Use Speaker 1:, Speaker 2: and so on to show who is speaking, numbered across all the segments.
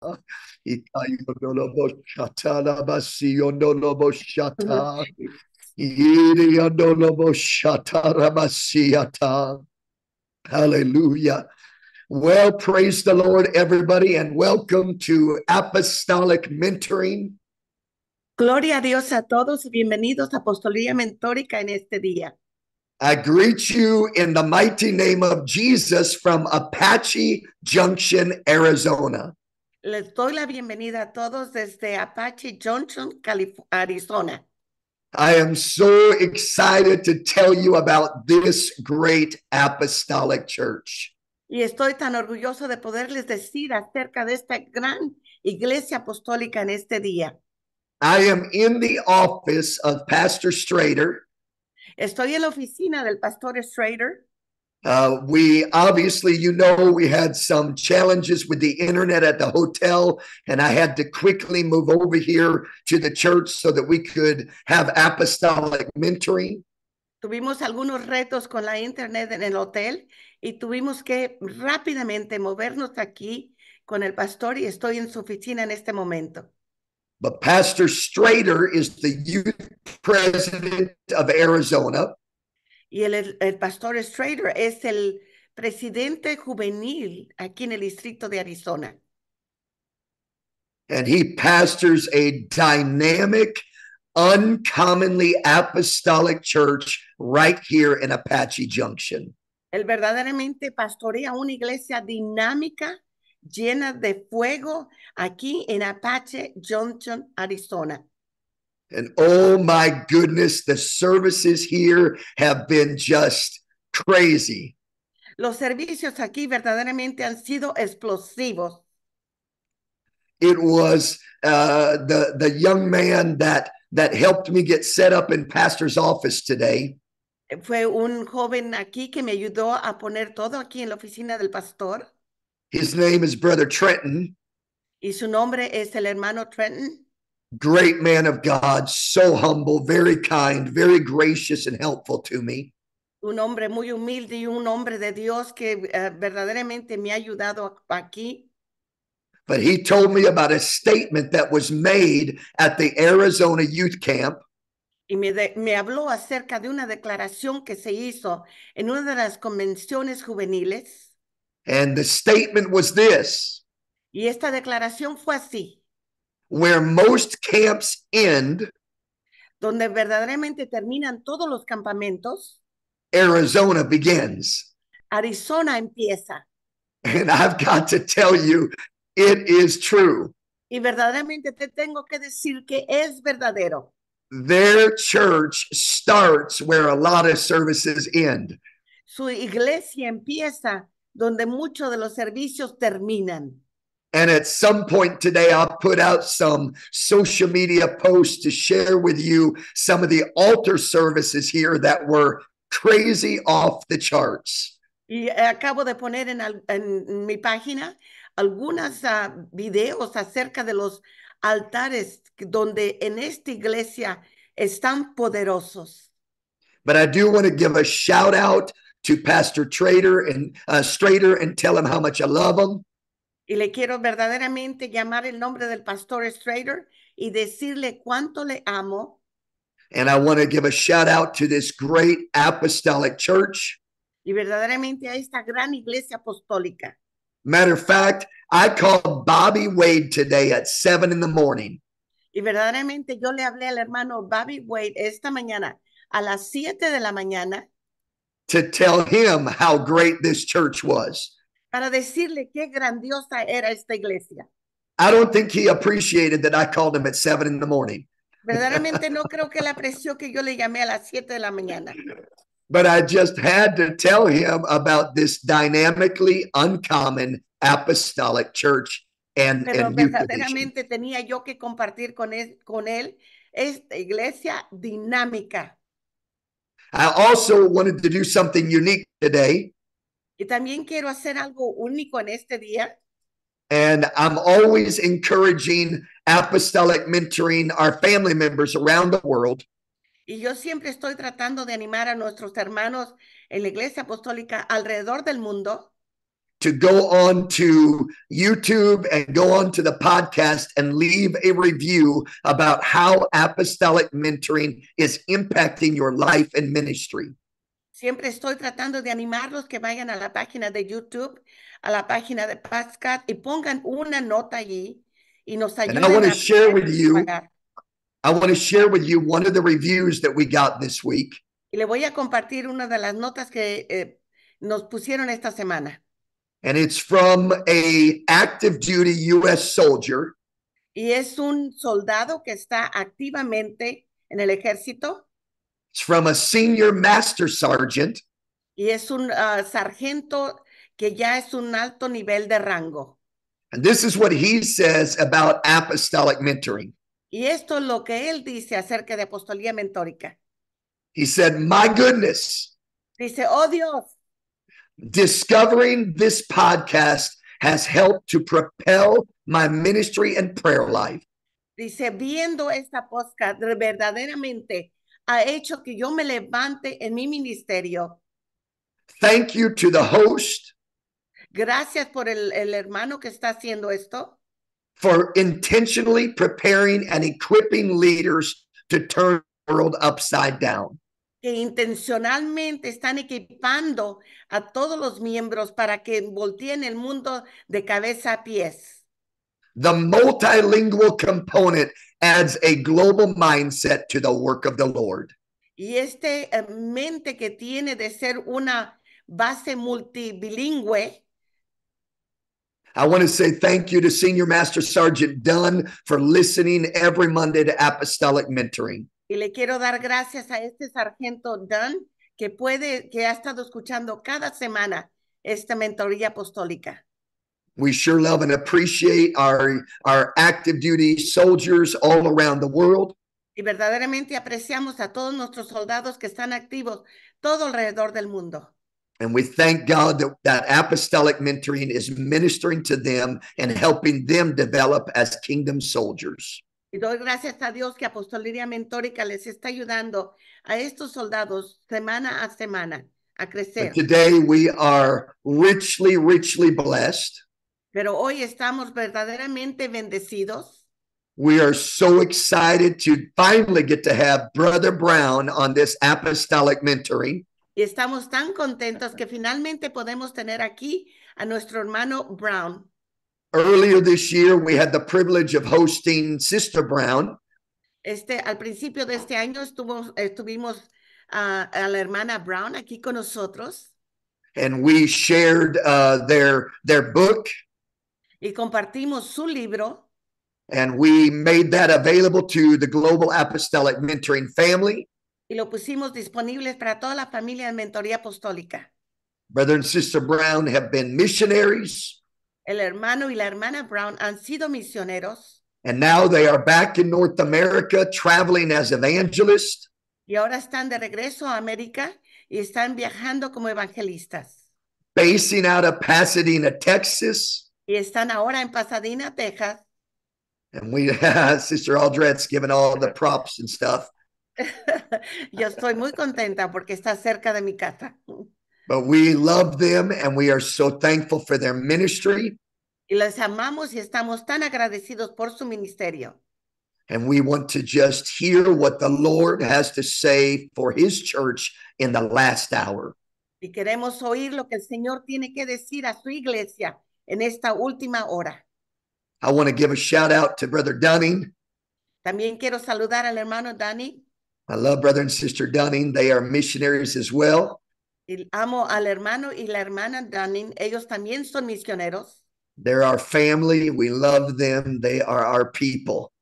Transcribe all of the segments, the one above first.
Speaker 1: Hallelujah. Well, praise the Lord, everybody, and welcome to Apostolic Mentoring.
Speaker 2: Gloria a Dios a todos y bienvenidos a Apostolía Mentórica en este día.
Speaker 1: I greet you in the mighty name of Jesus from Apache Junction, Arizona.
Speaker 2: Les doy la bienvenida a todos desde Apache Junction, Arizona.
Speaker 1: I am so excited to tell you about this great apostolic church.
Speaker 2: Y estoy tan orgulloso de poderles decir acerca de esta gran iglesia apostólica en este día.
Speaker 1: I am in the office of Pastor
Speaker 2: Estoy en la oficina del pastor Strader.
Speaker 1: Uh, we obviously, you know, we had some challenges with the internet at the hotel, and I had to quickly move over here to the church so that we could have apostolic mentoring.
Speaker 2: Tuvimos algunos retos con la internet en el hotel y tuvimos que rápidamente movernos aquí con el pastor y estoy en su oficina en este momento.
Speaker 1: But Pastor Strader is the youth president of Arizona.
Speaker 2: Y el, pastor Strader es el presidente juvenil aquí en el distrito de Arizona.
Speaker 1: And he pastors a dynamic, uncommonly apostolic church right here in Apache Junction.
Speaker 3: Él
Speaker 2: verdaderamente pastorea una iglesia dinámica, llena de fuego, aquí en Apache Junction, Arizona.
Speaker 1: And oh my goodness, the services here have been just crazy.
Speaker 2: Los servicios aquí verdaderamente han sido explosivos.
Speaker 1: It was uh, the the young man that that helped me get set up in pastor's office today.
Speaker 2: Fue un joven aquí que me ayudó a poner todo aquí en la oficina del pastor.
Speaker 1: His name is Brother Trenton.
Speaker 2: Y su nombre es el hermano Trenton
Speaker 1: great man of God, so humble, very kind, very gracious and helpful to me.
Speaker 2: Un hombre muy humilde y un hombre de Dios que uh, verdaderamente me ha ayudado aquí.
Speaker 1: But he told me about a statement that was made at the Arizona youth camp.
Speaker 2: Y me, de, me habló acerca de una declaración que se hizo en una de las convenciones juveniles.
Speaker 1: And the statement was this.
Speaker 2: Y esta declaración fue así
Speaker 1: where most camps end,
Speaker 2: donde verdaderamente terminan todos los campamentos,
Speaker 1: Arizona begins.
Speaker 2: Arizona empieza.
Speaker 1: And I've got to tell you, it is true.
Speaker 2: Y verdaderamente te tengo que decir que es verdadero.
Speaker 1: Their church starts where a lot of services end.
Speaker 2: Su iglesia empieza donde muchos de los servicios terminan.
Speaker 1: And at some point today, I'll put out some social media posts to share with you some of the altar services here that were crazy off the charts.
Speaker 2: Y acabo de poner en, en mi página algunos uh, ah, videos acerca de los altares donde en esta iglesia están poderosos.
Speaker 1: But I do want to give a shout out to Pastor Trader and uh, Strader and tell him how much I love him.
Speaker 2: Y le quiero verdaderamente llamar el nombre del pastor Strader y decirle cuánto le amo.
Speaker 1: I want to give a shout out to this great apostolic church.
Speaker 2: Y verdaderamente a esta gran iglesia apostólica.
Speaker 1: Matter of fact, I called Bobby Wade today at seven in the morning.
Speaker 2: Y verdaderamente yo le hablé al hermano Bobby Wade esta mañana a las siete de la mañana.
Speaker 1: To tell him how great this church was.
Speaker 2: para decirle qué grandiosa era esta iglesia.
Speaker 1: I don't think he appreciated that I called him at seven in the morning.
Speaker 2: Verdaderamente no creo que él apreció que yo le llamé a las siete de la mañana.
Speaker 1: But I just had to tell him about this dynamically uncommon apostolic church and, Pero and
Speaker 2: verdaderamente tradition. tenía yo que compartir con él, con él esta iglesia dinámica.
Speaker 1: I also wanted to do something unique today.
Speaker 2: Y también quiero hacer algo único en este día.
Speaker 1: And I'm always encouraging apostolic mentoring our family members around the world.
Speaker 2: Y yo siempre estoy tratando de animar a nuestros hermanos en la iglesia apostólica alrededor del mundo.
Speaker 1: To go on to YouTube and go on to the podcast and leave a review about how apostolic mentoring is impacting your life and ministry.
Speaker 2: Siempre estoy tratando de animarlos que vayan a la página de YouTube, a la página de Pascat y pongan una nota allí y nos ayuden. I Y le voy a compartir una de las notas que eh, nos pusieron esta semana. Y es un soldado que está activamente en el ejército.
Speaker 1: It's from a senior master sergeant.
Speaker 2: Y es un uh, sargento que ya es un alto nivel de rango.
Speaker 1: And this is what he says about apostolic mentoring.
Speaker 2: Y esto es lo que él dice acerca de apostolía mentórica.
Speaker 1: He said, "My goodness." Dice, "Oh Dios." Discovering this podcast has helped to propel my ministry and prayer life.
Speaker 2: Dice, viendo esta podcast verdaderamente ha hecho que yo me levante en mi ministerio.
Speaker 1: Thank you to the host
Speaker 2: Gracias por el, el hermano que está haciendo esto,
Speaker 1: for intentionally preparing and equipping leaders to turn the world upside down.
Speaker 2: que intencionalmente están equipando a todos los miembros para que volteen el mundo de cabeza a pies.
Speaker 1: The multilingual component adds a global mindset to the work of the Lord.
Speaker 2: Y este eh, mente que tiene de ser una base multilingüe.
Speaker 1: I want to say thank you to Senior Master Sergeant Dunn for listening every Monday to Apostolic Mentoring.
Speaker 2: Y le quiero dar gracias a este sargento Dunn que puede que ha estado escuchando cada semana esta mentoría apostólica.
Speaker 1: We sure love and appreciate our, our active duty soldiers all around the world.
Speaker 2: Y verdaderamente apreciamos a todos nuestros soldados que están activos todo alrededor del mundo.
Speaker 1: And we thank God that, that apostolic mentoring is ministering to them and helping them develop as kingdom soldiers.
Speaker 2: Y doy gracias a Dios que Apostolería Mentórica les está ayudando a estos soldados semana a semana a crecer. But
Speaker 1: today we are richly, richly blessed.
Speaker 2: Pero hoy estamos verdaderamente bendecidos.
Speaker 1: We are so excited to finally get to have Brother Brown on this apostolic mentoring.
Speaker 2: Y estamos tan contentos que finalmente podemos tener aquí a nuestro hermano Brown.
Speaker 1: Earlier this year, we had the privilege of hosting Sister Brown.
Speaker 2: Este, al principio de este año estuvo, estuvimos uh, a la hermana Brown aquí con nosotros.
Speaker 1: And we shared uh, their, their book
Speaker 2: y compartimos su libro.
Speaker 1: And we made that available to the Global Apostolic Mentoring Family.
Speaker 2: Y lo pusimos disponible para toda la familia de mentoría apostólica.
Speaker 1: Brother and Sister Brown have been missionaries.
Speaker 2: El hermano y la hermana Brown han sido misioneros.
Speaker 1: And now they are back in North America traveling as evangelists.
Speaker 2: Y ahora están de regreso a América y están viajando como evangelistas.
Speaker 1: Basing out of Pasadena, Texas.
Speaker 2: y están ahora en Pasadena, Texas.
Speaker 1: And we, Sister Aldred's giving all the props and stuff.
Speaker 2: Yo estoy muy contenta porque está cerca de mi casa.
Speaker 1: But we love them and we are so thankful for their ministry.
Speaker 2: Y los amamos y estamos tan agradecidos por su ministerio.
Speaker 1: And we want to just hear what the Lord has to say for his church in the last hour.
Speaker 2: Y queremos oír lo que el Señor tiene que decir a su iglesia en esta última hora.
Speaker 1: I want to give a shout out to Brother Dunning.
Speaker 2: También quiero saludar al hermano Danny.
Speaker 1: I love brother and sister Dunning. They are missionaries as well.
Speaker 2: Y amo al hermano y la hermana Dunning. Ellos también son misioneros.
Speaker 1: They're our family. We love them. They are our people.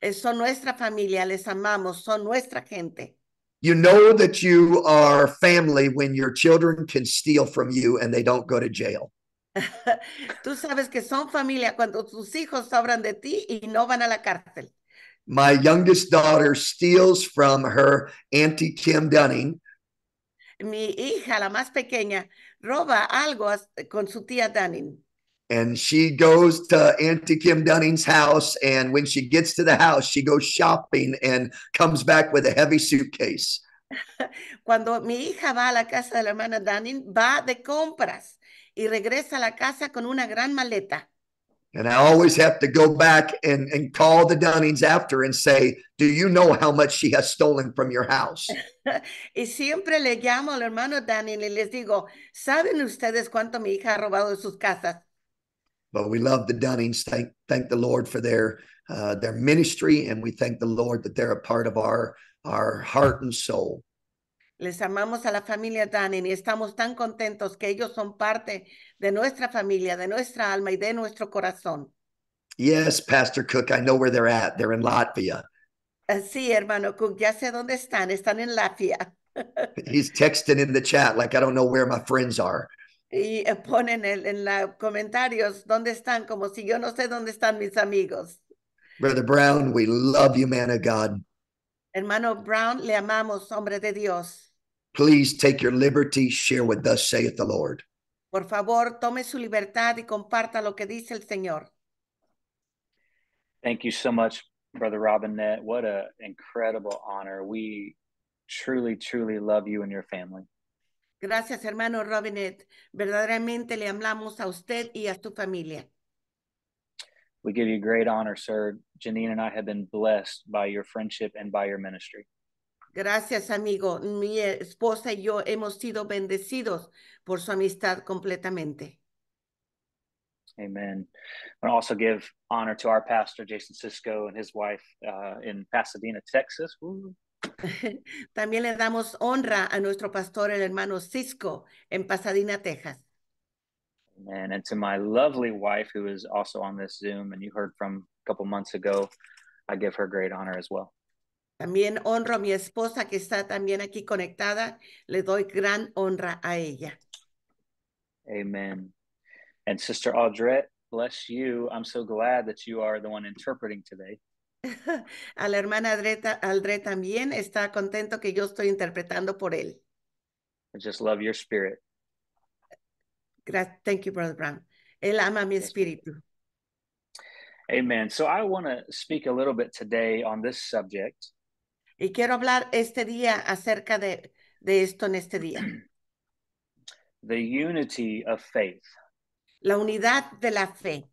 Speaker 2: Eh, son nuestra familia. Les amamos. Son nuestra gente.
Speaker 1: You know that you are family when your children can steal from you and they don't go to jail.
Speaker 2: tú sabes que son familia cuando tus hijos hablan de ti y no van a la cárcel.
Speaker 1: My youngest daughter steals from her auntie Kim Dunning.
Speaker 2: Mi hija, la más pequeña, roba algo con su tía Dunning.
Speaker 1: And she goes to Auntie Kim Dunning's house. And when she gets to the house, she goes shopping and comes back with a heavy suitcase.
Speaker 2: Cuando mi hija va a la casa de la hermana Dunning, va de compras y regresa a la casa con una gran maleta.
Speaker 1: And I always have to go back and, and call the Dunnings after and say, Do you know how much she has stolen from your house?
Speaker 2: y siempre le llamo al hermano Dunning y les digo, ¿saben ustedes cuánto mi hija ha robado de sus casas?
Speaker 1: But we love the Dunnings. Thank, thank the Lord for their, uh, their ministry. And we thank the Lord that they're a part of our, our heart and soul.
Speaker 2: Les amamos a la familia Danen y estamos tan contentos que ellos son parte de nuestra familia, de nuestra alma y de nuestro corazón.
Speaker 1: Yes, Pastor Cook, I know where they're at. They're in Latvia.
Speaker 2: Eh, sí, hermano Cook, ya sé dónde están. Están en Latvia.
Speaker 1: He's texting in the chat like I don't know where my friends are.
Speaker 2: Y eh, ponen en, los comentarios dónde están, como si yo no sé dónde están mis amigos.
Speaker 1: Brother Brown, we love you, man of God.
Speaker 2: Hermano Brown, le amamos, hombre de Dios.
Speaker 1: Please take your liberty, share with us, saith the Lord.
Speaker 2: Por favor, tome su libertad y comparta lo que dice el Señor.
Speaker 4: Thank you so much, Brother Robinette. What an incredible honor. We truly, truly love you and your family.
Speaker 2: Gracias, hermano Robinette. Verdaderamente le hablamos a usted y a su familia.
Speaker 4: We give you great honor, sir. Janine and I have been blessed by your friendship and by your ministry.
Speaker 2: Gracias, amigo. Mi esposa y yo hemos sido bendecidos por su amistad completamente.
Speaker 4: Amen. I want to also give honor to our pastor, Jason Cisco, and his wife uh, in Pasadena, Texas.
Speaker 2: También le damos honra a nuestro pastor, el hermano Cisco, en Pasadena, Texas.
Speaker 4: Amen. And to my lovely wife, who is also on this Zoom, and you heard from a couple months ago, I give her great honor as well. También honro a mi esposa
Speaker 2: que está también aquí conectada. Le doy gran honra a ella.
Speaker 4: Amen. And Sister Audrey, bless you. I'm so glad that you are the one interpreting today.
Speaker 2: a la hermana Adreta, también está contento que yo estoy interpretando por él.
Speaker 4: I just love your spirit.
Speaker 2: Gra Thank you, Brother Brown. Él ama mi espíritu.
Speaker 4: Amen. So I want to speak a little bit today on this subject. Y quiero hablar
Speaker 2: este día acerca de, de esto en este día.
Speaker 4: The unity of faith. La unidad de la fe.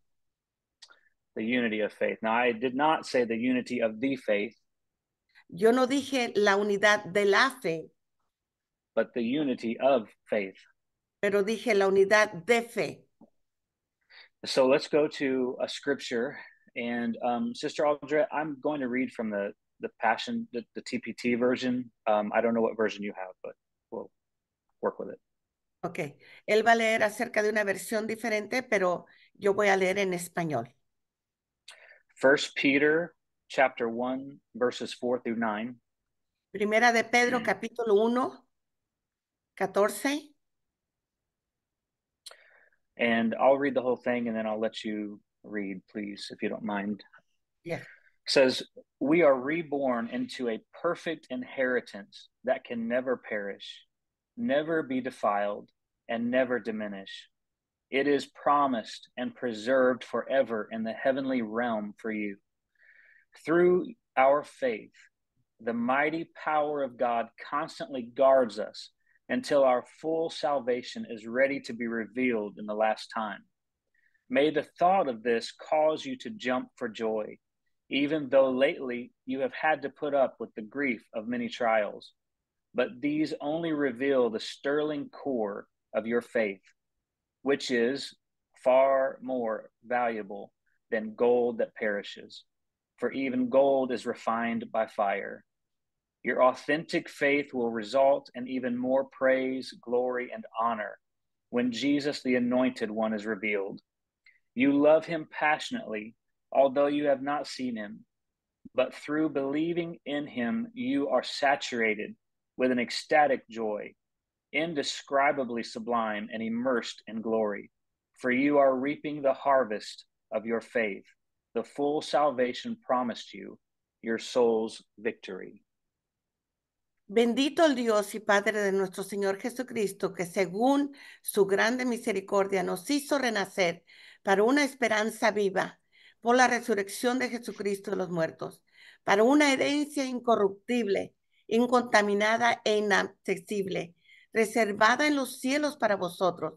Speaker 4: The unity of faith. Now, I did not say the unity of the faith. Yo no dije la
Speaker 2: unidad de la fe.
Speaker 4: But the unity of faith.
Speaker 2: Pero dije la unidad de fe.
Speaker 4: So let's go to a scripture. And um, Sister Aldred, I'm going to read from the the passion, the, the TPT version. Um, I don't know what version you have, but we'll work with it.
Speaker 2: Ok, él va a leer acerca de una versión diferente, pero yo voy a leer en español.
Speaker 4: First Peter chapter 1 verses 4 through 9.
Speaker 2: Primera de Pedro mm. capítulo 1
Speaker 4: 14. And I'll read the whole thing and then I'll let you read please if you don't mind. Yeah says, We are reborn into a perfect inheritance that can never perish, never be defiled, and never diminish. It is promised and preserved forever in the heavenly realm for you. Through our faith, the mighty power of God constantly guards us until our full salvation is ready to be revealed in the last time. May the thought of this cause you to jump for joy even though lately you have had to put up with the grief of many trials. But these only reveal the sterling core of your faith, which is far more valuable than gold that perishes. For even gold is refined by fire. Your authentic faith will result in even more praise, glory, and honor when Jesus, the Anointed One, is revealed. You love him passionately although you have not seen him. But through believing in him, you are saturated with an ecstatic joy, indescribably sublime and immersed in glory. For you are reaping the harvest of your faith, the full salvation promised you, your soul's victory.
Speaker 2: Bendito el Dios y Padre de nuestro Señor Jesucristo, que según su grande misericordia nos hizo renacer para una esperanza viva por la resurrección de Jesucristo de los muertos, para una herencia incorruptible, incontaminada e inaccesible, reservada en los cielos para vosotros,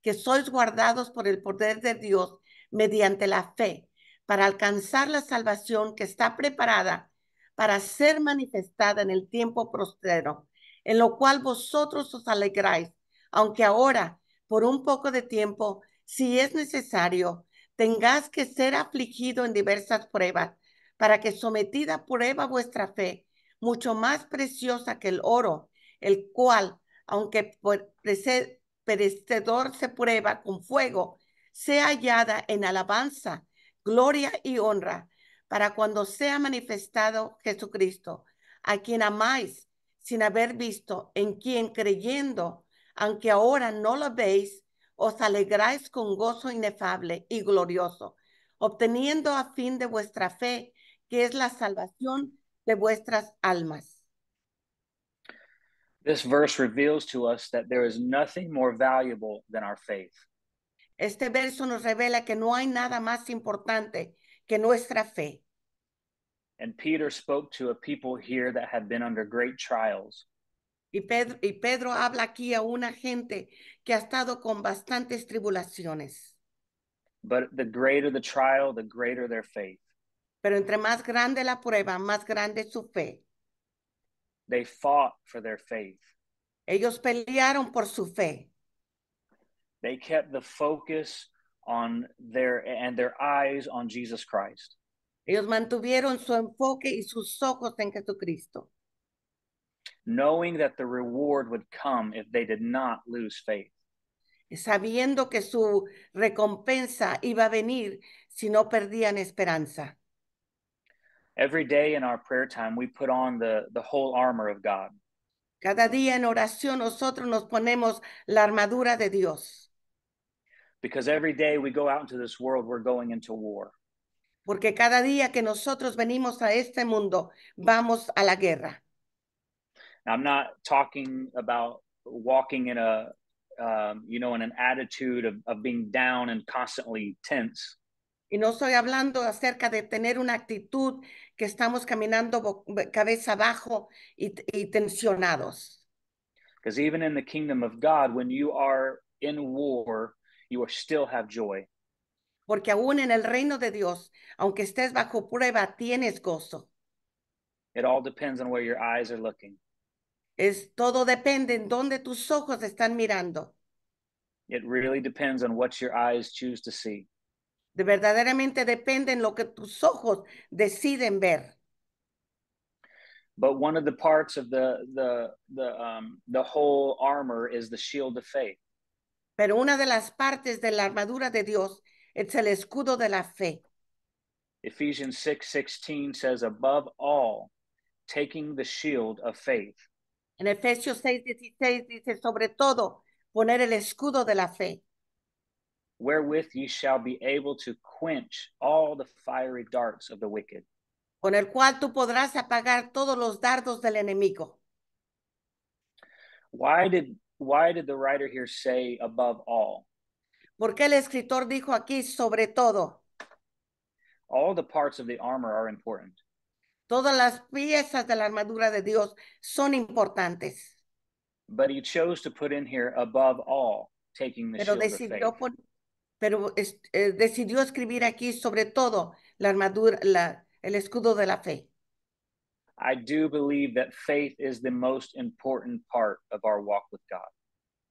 Speaker 2: que sois guardados por el poder de Dios mediante la fe, para alcanzar la salvación que está preparada para ser manifestada en el tiempo prostero, en lo cual vosotros os alegráis, aunque ahora, por un poco de tiempo, si es necesario, tengáis que ser afligido en diversas pruebas, para que sometida a prueba vuestra fe, mucho más preciosa que el oro, el cual, aunque perecedor se prueba con fuego, sea hallada en alabanza, gloria y honra, para cuando sea manifestado Jesucristo, a quien amáis sin haber visto, en quien creyendo, aunque ahora no lo veis, os alegráis con gozo inefable y glorioso, obteniendo a fin de vuestra fe, que es la salvación de vuestras almas.
Speaker 4: This verse reveals to us that there is nothing more valuable than
Speaker 2: our faith. Este verso nos revela que no hay nada más importante que nuestra fe. And Peter spoke to a people here that had been under great
Speaker 4: trials. Y
Speaker 2: Pedro, habla aquí a una gente que ha estado con bastantes tribulaciones. Pero entre más grande la prueba, más grande su fe.
Speaker 4: They fought for their faith.
Speaker 2: Ellos pelearon por su fe.
Speaker 4: They kept the focus and their eyes on Jesus Christ. Ellos mantuvieron su enfoque y sus ojos en Jesucristo. knowing that the reward would come if they did not lose faith.
Speaker 2: Sabiendo que su recompensa iba a venir si no perdían esperanza.
Speaker 4: Every day in our prayer time, we put on the, the whole armor of God.
Speaker 2: Cada día en oración nosotros nos ponemos la armadura de Dios.
Speaker 4: Because every day we go out into this world, we're going into war. Porque
Speaker 2: cada día que nosotros venimos a este mundo, vamos a la guerra.
Speaker 4: I'm not talking about walking in a, um, you know, in an attitude of, of being down and constantly tense.
Speaker 2: Y no estoy hablando acerca de tener una actitud que estamos caminando cabeza abajo y, y tensionados.
Speaker 4: Because even in the kingdom of God, when you are in
Speaker 2: war, you still have joy. Porque aún en el reino de Dios, aunque estés bajo prueba, tienes gozo. It all
Speaker 4: depends on where your eyes are looking.
Speaker 2: Es todo depende en dónde tus ojos están mirando. It really depends on what your eyes choose to see. De verdaderamente depende en lo que tus ojos deciden ver.
Speaker 4: But one of the parts of the the the um, the whole armor is the shield of faith. Pero
Speaker 2: una de las partes de la armadura de Dios es el escudo de la fe.
Speaker 4: Ephesians 6:16 says above all taking the shield of faith
Speaker 2: En Efesios 6:16 dice, sobre todo, poner el escudo de la fe.
Speaker 4: Wherewith ye shall be able to quench all the fiery darts of the wicked.
Speaker 2: Con el cual tú podrás apagar todos los dardos del enemigo.
Speaker 4: Why did, why did the writer here say above all? Porque el escritor dijo aquí sobre todo? All the
Speaker 2: parts of the armor are important. Todas las piezas de la armadura de Dios son importantes. pero eh, decidió escribir aquí sobre todo la armadura, la, el escudo de la fe.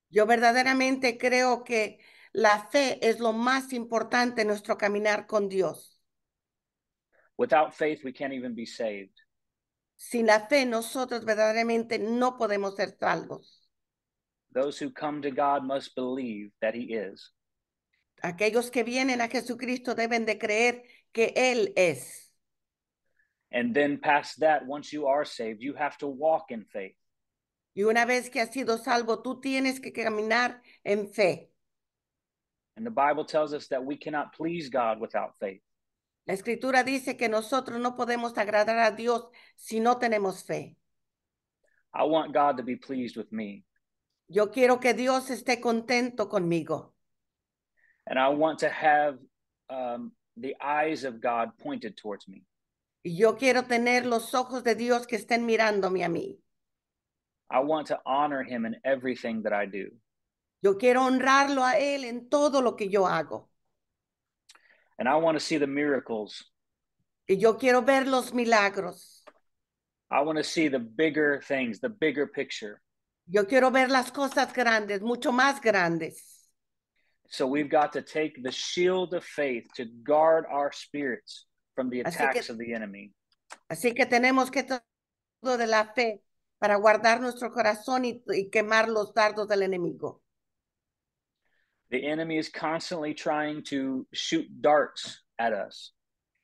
Speaker 2: Yo verdaderamente creo que la fe es lo más importante en nuestro caminar con Dios.
Speaker 4: Without faith, we can't even be saved.
Speaker 2: Sin la fe, nosotros verdaderamente no podemos ser salvos.
Speaker 4: Those who come to God must believe that He is.
Speaker 2: Aquellos que vienen a Jesucristo deben de creer que Él es. And then, past that, once you are saved, you have to walk in faith. Y una vez que has sido salvo, tú tienes que caminar en fe.
Speaker 4: And the Bible tells us that we cannot please God without faith.
Speaker 2: La escritura dice que nosotros no podemos agradar a Dios si no tenemos fe.
Speaker 4: I want God to be pleased with me. Yo quiero que Dios esté contento conmigo.
Speaker 2: Y yo quiero tener los ojos de Dios que estén mirándome a mí.
Speaker 4: Yo quiero honrarlo a él en todo lo que yo hago. And I want to see the miracles.
Speaker 2: Y yo quiero ver los milagros.
Speaker 4: I want to see the bigger things, the bigger picture.
Speaker 2: Yo quiero ver las cosas grandes, mucho más grandes.
Speaker 4: So we've got to take the shield of faith to guard our spirits from the attacks que, of the enemy.
Speaker 2: Así que tenemos que todo de la fe para guardar nuestro corazón y, y quemar los dardos del enemigo.
Speaker 4: The enemy is constantly trying to shoot darts at us.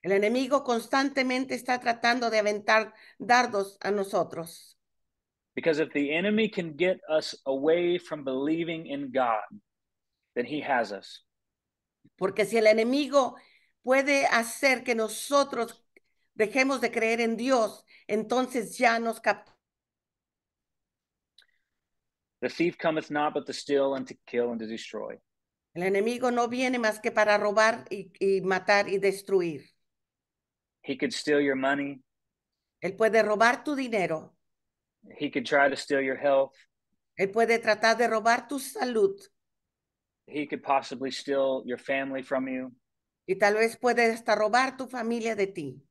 Speaker 4: El
Speaker 2: enemigo constantemente está tratando de aventar dardos a nosotros.
Speaker 4: Because if the enemy can get us away from believing in God, then he has us. Porque si el enemigo puede hacer que
Speaker 2: nosotros dejemos de creer en Dios, entonces ya nos capturó.
Speaker 4: The thief cometh not but to steal and to kill and to destroy.
Speaker 2: El enemigo no viene más que para robar y, y matar y destruir. He could steal your money. Él puede robar tu dinero. He could try to steal your health. Él puede tratar de robar tu salud. He could possibly steal your family from you. Y tal vez puede hasta robar tu familia
Speaker 4: de ti.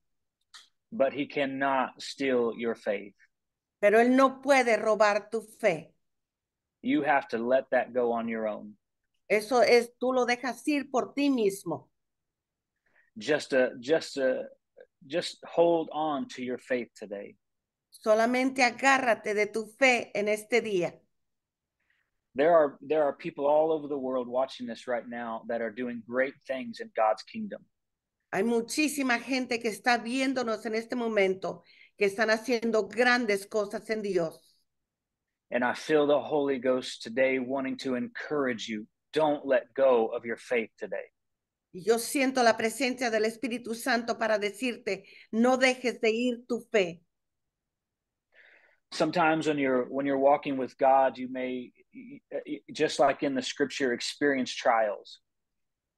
Speaker 4: But he cannot steal your faith. Pero él no puede robar tu fe. You have to let that go on your own.
Speaker 2: Eso es, tú lo dejas ir por ti mismo.
Speaker 4: Just, a, uh, just, a, uh, just hold on to your faith today.
Speaker 2: Solamente agárrate de tu fe en este día.
Speaker 4: There are, there are people all over the world watching this right now that are doing great things in God's kingdom. Hay muchísima gente
Speaker 2: que está viéndonos en este momento que están haciendo grandes cosas en Dios.
Speaker 4: And I feel the Holy Ghost today wanting to encourage you don't let go of your faith today.
Speaker 2: Yo siento la presencia del Espíritu Santo para decirte, no dejes de ir tu fe.
Speaker 4: Sometimes when you're when you're walking with God, you may just like in the scripture experience trials.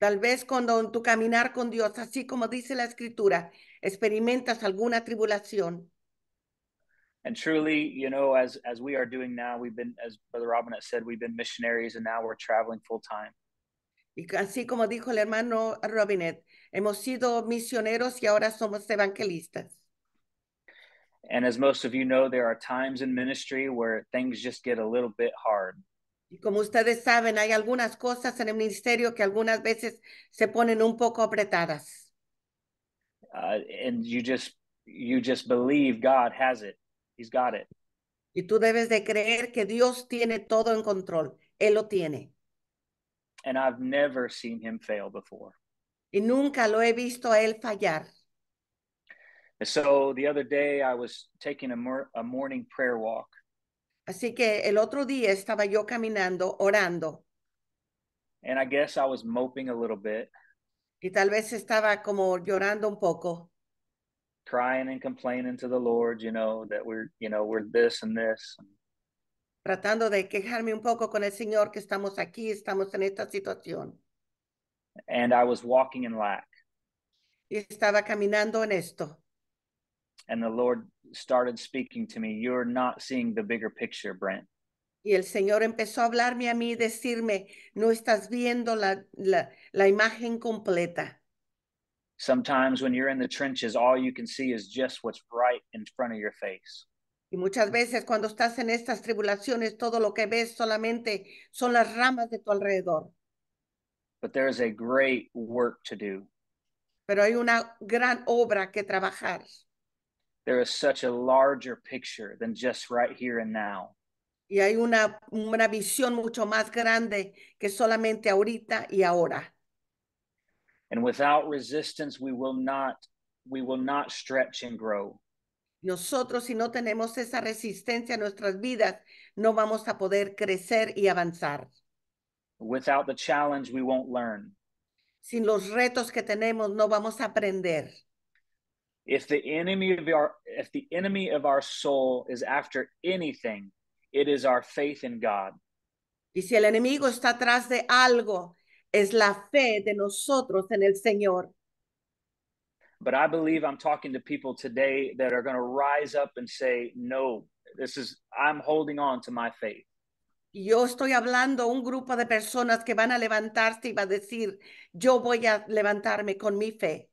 Speaker 2: Tal vez cuando en tu caminar con Dios, así como dice la escritura, experimentas alguna tribulación
Speaker 4: and truly you know as as we are doing now we've been as brother robinette said we've been missionaries and now we're traveling full time
Speaker 2: y así como dijo el hermano Robinet, hemos sido misioneros y ahora somos evangelistas
Speaker 4: and as most of you know there are times in ministry where things just get a little bit hard
Speaker 2: y como ustedes saben hay algunas cosas en el ministerio que algunas veces se ponen un poco apretadas
Speaker 4: uh, and you just you just believe god has it He's got it. Y
Speaker 2: tú debes de creer que Dios tiene todo en control. Él lo tiene.
Speaker 4: And I've never seen him fail before. Y nunca lo he visto a él fallar. so the other day I was taking a, mor a morning prayer walk. Así que el otro día estaba
Speaker 2: yo caminando, orando.
Speaker 4: And I guess I was moping a little bit. Y tal vez estaba como llorando un poco crying and complaining to the Lord, you know, that we're, you know, we're this and this.
Speaker 2: Tratando de quejarme un poco con el Señor que estamos aquí, estamos en esta
Speaker 4: situación. And I was walking in lack. Y estaba caminando en esto. And the Lord started speaking to me, you're not seeing the bigger picture, Brent.
Speaker 2: Y el Señor empezó a hablarme a mí y decirme, no estás viendo la, la, la imagen completa.
Speaker 4: Sometimes when you're in the trenches, all you can see is just what's right in front of your face. Y muchas veces cuando
Speaker 2: estás en estas tribulaciones, todo lo que ves solamente son las ramas de tu alrededor.
Speaker 4: But there is a great work to do. Pero hay una gran obra que trabajar. There is such a larger picture than just right here
Speaker 2: and now. Y hay una, una visión mucho más grande que solamente ahorita y ahora
Speaker 4: and without resistance we will not we will not stretch and grow.
Speaker 2: Nosotros si no tenemos esa resistencia en nuestras vidas, no vamos a poder crecer y avanzar.
Speaker 4: Without the challenge we won't learn.
Speaker 2: Sin los retos que tenemos no vamos a aprender.
Speaker 4: If the enemy of our if the enemy of our soul is after anything, it is our faith in God.
Speaker 2: Y si el enemigo está atrás de algo, es la fe de nosotros en el Señor.
Speaker 4: But I believe I'm talking to people today that are going to rise up and say, no, this is, I'm holding on to my faith.
Speaker 2: Yo estoy hablando a un grupo de personas que van a levantarse y va a decir, yo voy a levantarme con mi fe.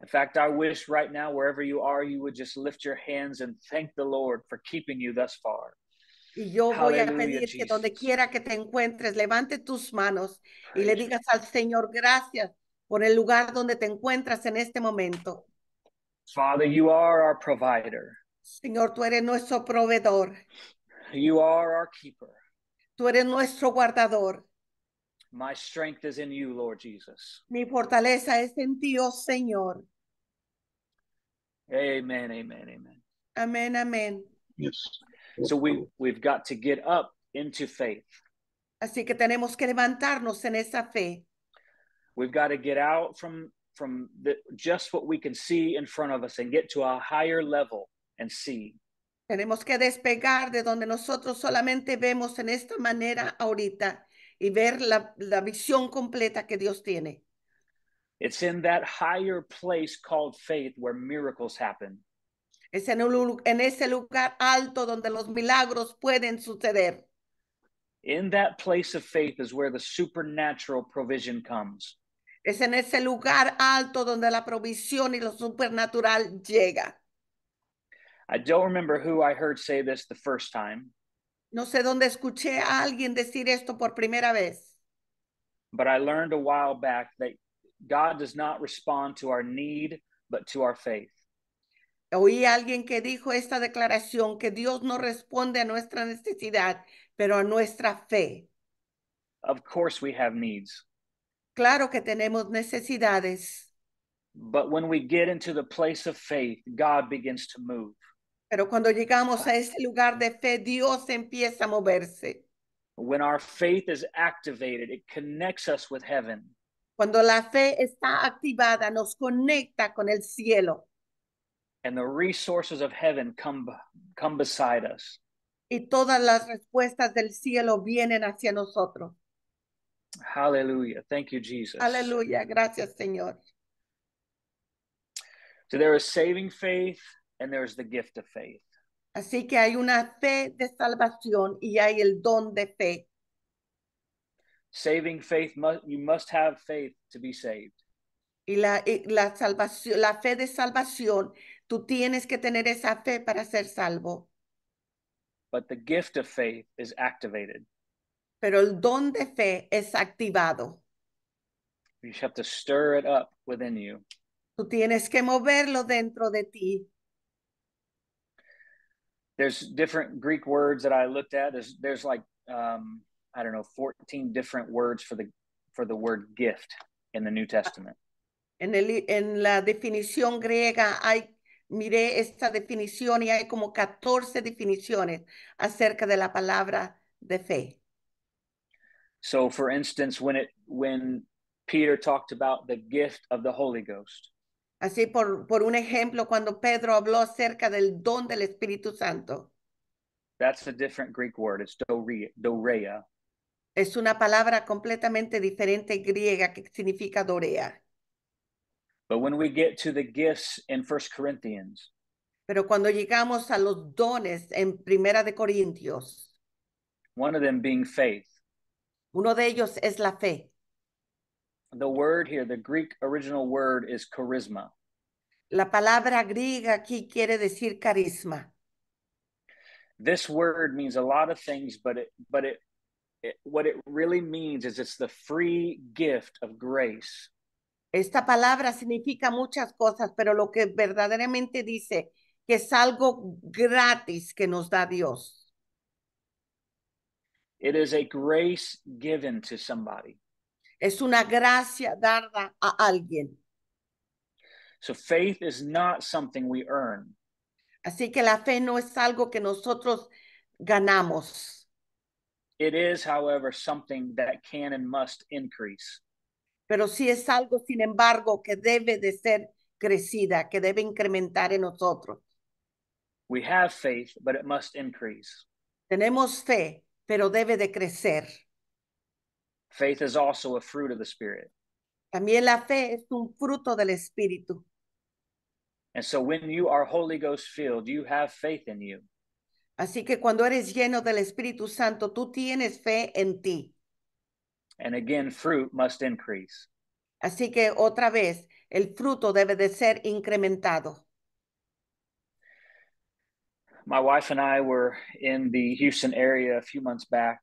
Speaker 4: In fact, I wish right now, wherever you are, you would just lift your hands and thank the Lord for keeping you thus far. Y yo
Speaker 2: voy a pedir que donde quiera que te encuentres, levante tus manos y le digas al Señor gracias por el lugar donde te encuentras en este momento.
Speaker 4: Father, you are our provider.
Speaker 2: Señor, tú eres nuestro proveedor.
Speaker 4: You are our keeper.
Speaker 2: Tú eres nuestro guardador.
Speaker 4: My strength is in you, Lord Jesus.
Speaker 2: Mi fortaleza es en ti, oh Señor.
Speaker 4: Amén, amén, amén.
Speaker 2: Amén, amén.
Speaker 4: So we, we've got to get up into faith.
Speaker 2: Así que tenemos que levantarnos en esa fe.
Speaker 4: We've got to get out from from the, just what we can see in front of us and get to a higher level and see.
Speaker 2: Tenemos que despegar de donde nosotros solamente vemos en esta manera ahorita y ver la, la visión completa que Dios tiene.
Speaker 4: It's in that higher place called faith where miracles happen.
Speaker 2: Es en, un, en ese lugar alto donde los milagros pueden suceder.
Speaker 4: In that place of faith is where the supernatural provision comes.
Speaker 2: Es en ese lugar alto donde la provisión y lo supernatural llega.
Speaker 4: I don't remember who I heard say this the first time.
Speaker 2: No sé dónde escuché a alguien decir esto por primera vez.
Speaker 4: But I learned a while back that God does not respond to our need, but to our faith. Oí a alguien que dijo esta declaración, que Dios no responde
Speaker 2: a nuestra necesidad, pero a nuestra fe. Claro que tenemos necesidades. Pero cuando llegamos a ese lugar de fe, Dios empieza a moverse. Cuando la fe está activada, nos conecta con el cielo.
Speaker 4: and the resources of heaven come, come beside us.
Speaker 2: Y todas las respuestas del cielo vienen hacia nosotros.
Speaker 4: Hallelujah. Thank you, Jesus. Hallelujah.
Speaker 2: Gracias, Señor.
Speaker 4: So there is saving faith and there is the gift of faith.
Speaker 2: Así que hay una fe de salvación y hay el don de fe.
Speaker 4: Saving faith, you must have faith to be saved.
Speaker 2: Y la, la, salvación, la fe de salvación Tú tienes que tener esa fe para ser salvo.
Speaker 4: But the gift of faith is activated.
Speaker 2: Pero el don de fe es activado.
Speaker 4: You have to stir it up within you.
Speaker 2: Tú tienes que moverlo dentro de ti.
Speaker 4: There's different Greek words that I looked at. There's there's like um, I don't know 14 different words for the for the word gift in the New Testament. En, el, en la definición
Speaker 2: griega hay miré esta definición y hay como 14 definiciones acerca de la palabra de fe.
Speaker 4: So for instance, Peter talked about the gift of the Holy Ghost. Así por
Speaker 2: por un ejemplo cuando Pedro habló acerca del don del Espíritu Santo. Es una palabra completamente diferente griega que significa dorea.
Speaker 4: But when we get to the gifts in First Corinthians,
Speaker 2: Pero cuando llegamos a los dones en Primera de Corintios,
Speaker 4: one of them being faith, uno de ellos
Speaker 2: es la fe.
Speaker 4: The word here, the Greek original word is charisma.
Speaker 2: La palabra griega aquí quiere decir carisma.
Speaker 4: This word means a lot of things, but it, but it, it what it really means is it's the free gift of grace Esta palabra significa muchas cosas, pero
Speaker 2: lo que verdaderamente dice que es algo gratis que nos da Dios.
Speaker 4: It is a grace given to somebody. Es una gracia dada a alguien. So faith
Speaker 2: is not something we earn. Así que la fe no es algo que nosotros ganamos.
Speaker 4: It is, however, something that can and must increase
Speaker 2: pero sí es algo, sin embargo, que debe de ser crecida, que debe incrementar en nosotros.
Speaker 4: We have faith, but it must increase.
Speaker 2: Tenemos fe, pero debe de crecer.
Speaker 4: Faith is also a fruit of the Spirit. También
Speaker 2: la fe es un fruto del Espíritu. so Así que cuando eres lleno del Espíritu Santo, tú tienes fe en ti. And again,
Speaker 4: fruit must increase.
Speaker 2: Así que otra vez, el fruto debe de ser incrementado.
Speaker 4: My wife and I were in the Houston area a few months back.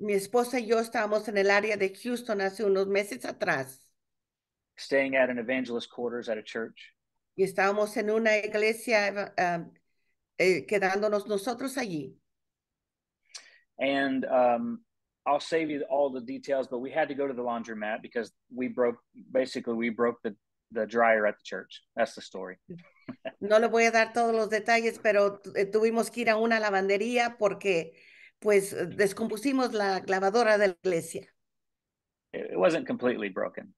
Speaker 4: Mi esposa y yo estábamos en el área de
Speaker 2: Houston hace unos meses atrás. Staying at an evangelist quarters at a church. Y estábamos en una iglesia um, eh, quedándonos nosotros allí.
Speaker 4: And um, I'll save you all the details, but we had to go to the laundromat because we broke basically we broke the the dryer at the church. That's the story.
Speaker 2: no le voy a dar todos los detalles, pero eh, tuvimos que ir a una lavandería porque pues descompusimos la lavadora de la iglesia.
Speaker 4: It wasn't completely broken.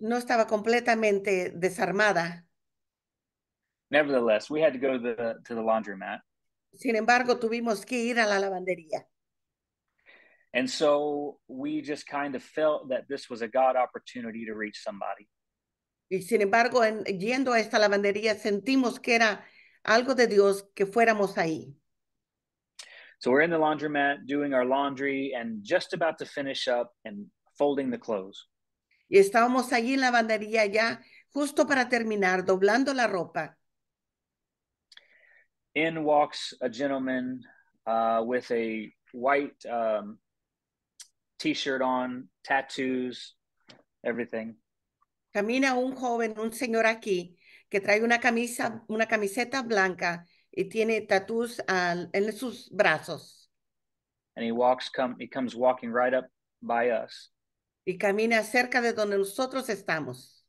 Speaker 2: No estaba completamente desarmada.
Speaker 4: Nevertheless, we had to go to the, to the laundromat.
Speaker 2: Sin embargo, tuvimos que ir a la lavandería.
Speaker 4: And so we just kind of felt that this was a God opportunity to reach somebody.
Speaker 2: Y sin embargo, en, yendo a esta lavandería, sentimos que era algo de Dios que fuéramos ahí.
Speaker 4: So we're in the laundromat doing our laundry and just about to finish up and folding the clothes. Y estábamos
Speaker 2: allí en la lavandería ya justo para terminar doblando la ropa.
Speaker 4: In walks a gentleman uh, with a white um, t-shirt on, tattoos, everything. Camina un joven, un señor aquí que
Speaker 2: trae una camisa, una camiseta blanca y tiene tatuajes en sus
Speaker 4: brazos. And he walks come comes walking right up by us. Y camina cerca de donde nosotros estamos.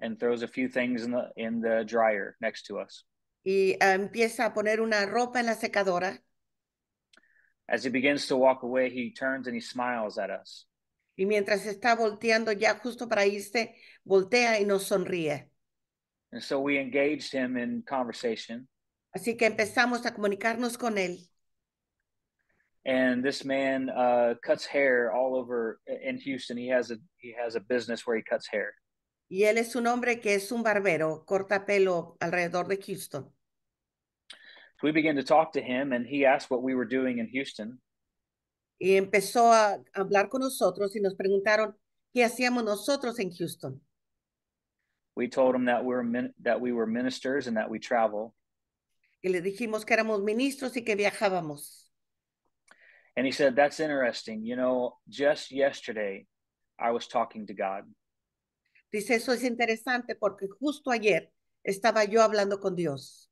Speaker 4: And throws a few things in the in
Speaker 2: the dryer next to us. Y ah, empieza a poner una ropa en la secadora.
Speaker 4: As he begins to walk away, he turns and he smiles at us.
Speaker 2: Y mientras está volteando ya justo para irse, voltea y nos sonríe.
Speaker 4: And so we engaged him in conversation. Así que
Speaker 2: empezamos a comunicarnos con él.
Speaker 4: And this man uh, cuts hair all over in Houston. He has a he has a business where he cuts hair. Y él es un hombre que es un
Speaker 2: barbero, corta pelo alrededor de Houston
Speaker 4: we began to talk to him and he asked what we were doing in Houston. Y empezó a
Speaker 2: hablar con nosotros y nos preguntaron qué hacíamos nosotros en Houston.
Speaker 4: We told him that we were that we were ministers and that we travel. Y le dijimos que éramos ministros y que viajábamos. And he said, "That's interesting. You know, just yesterday, I was talking to God." Dice, eso es interesante porque justo ayer
Speaker 2: estaba yo hablando con Dios.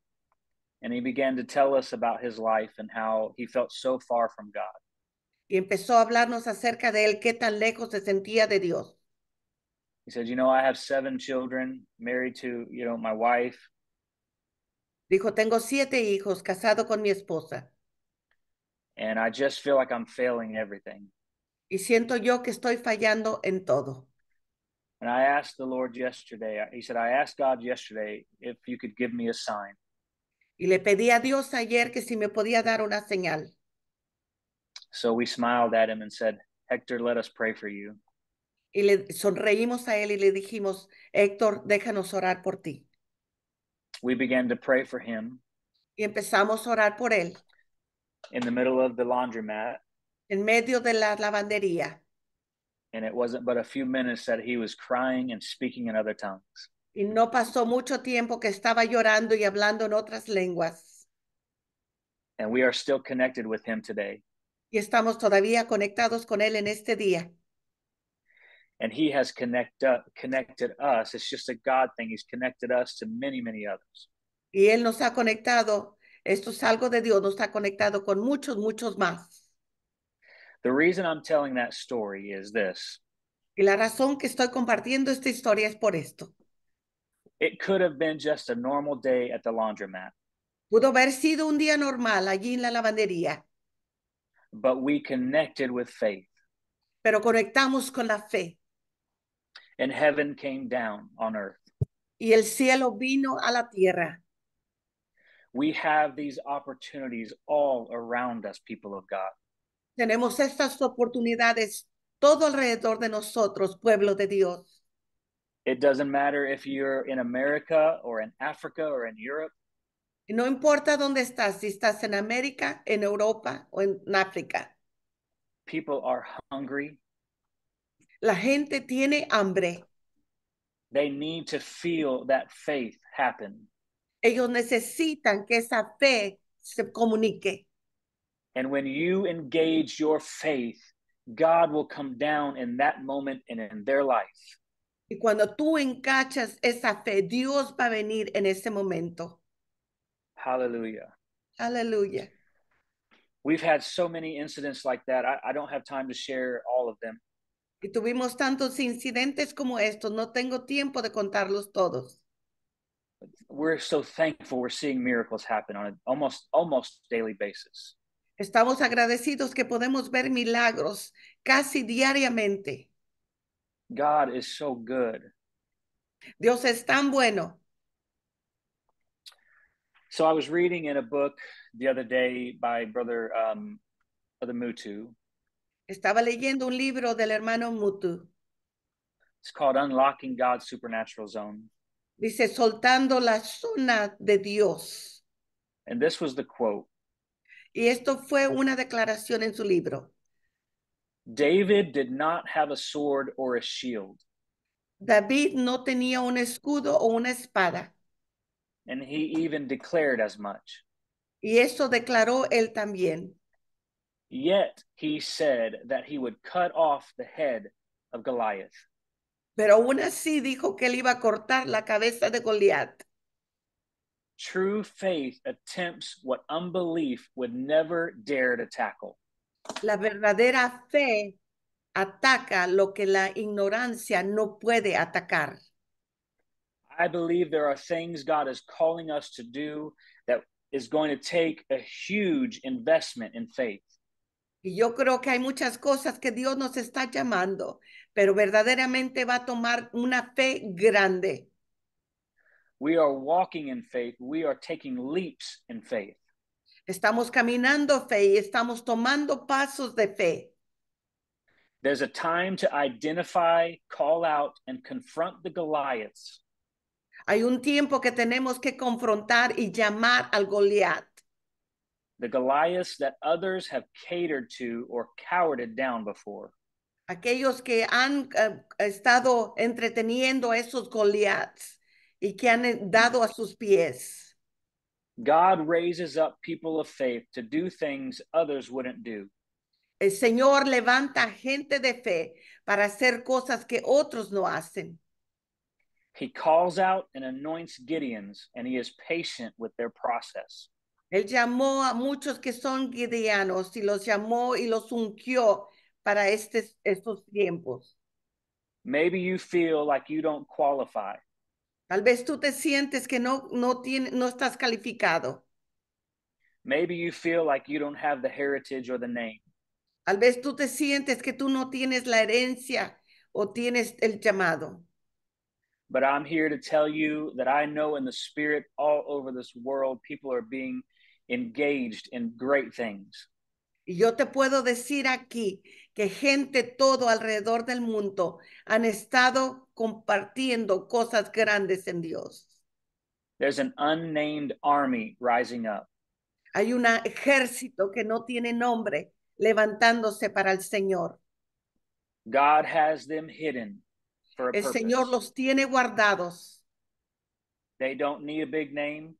Speaker 4: And he began to tell us about his life and how he felt so far from God. Y empezó
Speaker 2: a hablarnos acerca de él qué tan lejos se
Speaker 4: sentía de Dios. He said, "You know, I have seven children, married to, you know, my
Speaker 2: wife." Dijo, "Tengo siete hijos, casado con mi esposa."
Speaker 4: And I just feel like I'm failing everything.
Speaker 2: Y siento yo que estoy fallando en todo.
Speaker 4: And I asked the Lord yesterday. He said, "I asked God yesterday if you could give me a sign." Y le pedí a Dios ayer que si me podía dar una señal. So we smiled at him and said, Hector, let us pray for you. Y
Speaker 2: le sonreímos a él y le dijimos, Héctor, déjanos orar por ti.
Speaker 4: We began to pray for him.
Speaker 2: Y empezamos a orar por él.
Speaker 4: In the middle of the laundromat. En medio de la lavandería. And it wasn't but a few minutes that he was crying and speaking in other tongues. Y no pasó mucho tiempo
Speaker 2: que estaba llorando y hablando en otras lenguas.
Speaker 4: Y
Speaker 2: estamos todavía conectados con él en este día. Y él nos ha conectado. Esto es algo de Dios. Nos ha conectado con muchos, muchos más. Y la razón que estoy compartiendo esta historia es por esto.
Speaker 4: It could have been just a normal day at the laundromat.
Speaker 2: Pudo haber sido un día normal allí en la lavandería.
Speaker 4: But we connected with faith. Pero conectamos con la fe. And heaven came down on earth. Y el cielo vino
Speaker 2: a la tierra.
Speaker 4: We have these opportunities all around us, people of God. Tenemos estas oportunidades
Speaker 2: todo alrededor de nosotros, pueblo de
Speaker 4: Dios. It doesn't matter if you're in America or in Africa or in Europe. No
Speaker 2: importa dónde estás, si estás en América, en Europa o en África.
Speaker 4: People are hungry.
Speaker 2: La gente tiene hambre.
Speaker 4: They need to feel that faith happen.
Speaker 2: Ellos necesitan que esa fe se comunique.
Speaker 4: And when you engage your faith, God will come down in that moment and in their life. Y cuando tú encachas esa fe, Dios va a venir
Speaker 2: en ese momento.
Speaker 4: Hallelujah.
Speaker 2: Hallelujah.
Speaker 4: We've had so many incidents like that. I, I don't have time to share all of them. Y tuvimos
Speaker 2: tantos incidentes como estos. No tengo tiempo de contarlos todos.
Speaker 4: We're so thankful we're seeing miracles happen on an almost almost daily basis.
Speaker 2: Estamos agradecidos que podemos ver milagros casi diariamente.
Speaker 4: God is so good. Dios es tan bueno. So I was reading in a book the other day by brother um, brother Mutu.
Speaker 2: Estaba leyendo un libro del hermano Mutu. It's called Unlocking God's Supernatural Zone. Dice soltando la zona de Dios. And this was the quote. Y esto fue una declaración en su libro. David did not have a sword or a shield. David no tenía un escudo o una espada.
Speaker 4: And he even declared as much.
Speaker 2: Y eso declaró él también.
Speaker 4: Yet he said that he would cut off the head of
Speaker 2: Goliath. Pero aún así dijo que él iba a cortar la cabeza de Goliat.
Speaker 4: True faith attempts what unbelief would never dare to tackle.
Speaker 2: La verdadera fe ataca lo que la ignorancia no puede atacar.
Speaker 4: I believe there are things God is calling us to do that is going to take a huge investment in faith. Y yo creo que hay muchas cosas que Dios nos está llamando, pero
Speaker 2: verdaderamente va a tomar una fe grande.
Speaker 4: We are walking in faith. We are taking leaps in faith.
Speaker 2: Estamos caminando fe y estamos tomando pasos de fe.
Speaker 4: There's a time to identify, call out, and confront the Goliaths. Hay un tiempo que
Speaker 2: tenemos que confrontar y
Speaker 4: llamar al Goliath. The Goliaths that others have catered to or cowered down before. Aquellos que han
Speaker 2: eh, estado entreteniendo esos Goliaths y que han eh, dado a
Speaker 4: sus pies. God raises up people of faith to do things others wouldn't do.
Speaker 2: El Señor levanta gente de fe para hacer
Speaker 4: cosas que otros no hacen. He calls out and anoints Gideons, and he is patient with their process. Él llamó a muchos que son
Speaker 2: gideanos y los llamó y los unció para estos estos tiempos. Maybe you feel
Speaker 4: like you don't qualify.
Speaker 2: Tal vez tú te sientes que no, no, tiene, no estás calificado.
Speaker 4: Maybe you feel like you don't have the heritage or the name.
Speaker 2: Tal vez tú te sientes que tú no tienes la herencia o tienes el llamado.
Speaker 4: But I'm here to tell you that I know in the spirit all over this world people are being engaged in great things.
Speaker 2: Y yo te puedo decir aquí que gente todo alrededor del mundo han estado compartiendo cosas grandes en Dios. Hay un ejército que no tiene nombre levantándose para el Señor.
Speaker 4: God has them hidden el Señor
Speaker 2: los tiene guardados. They don't need a big name.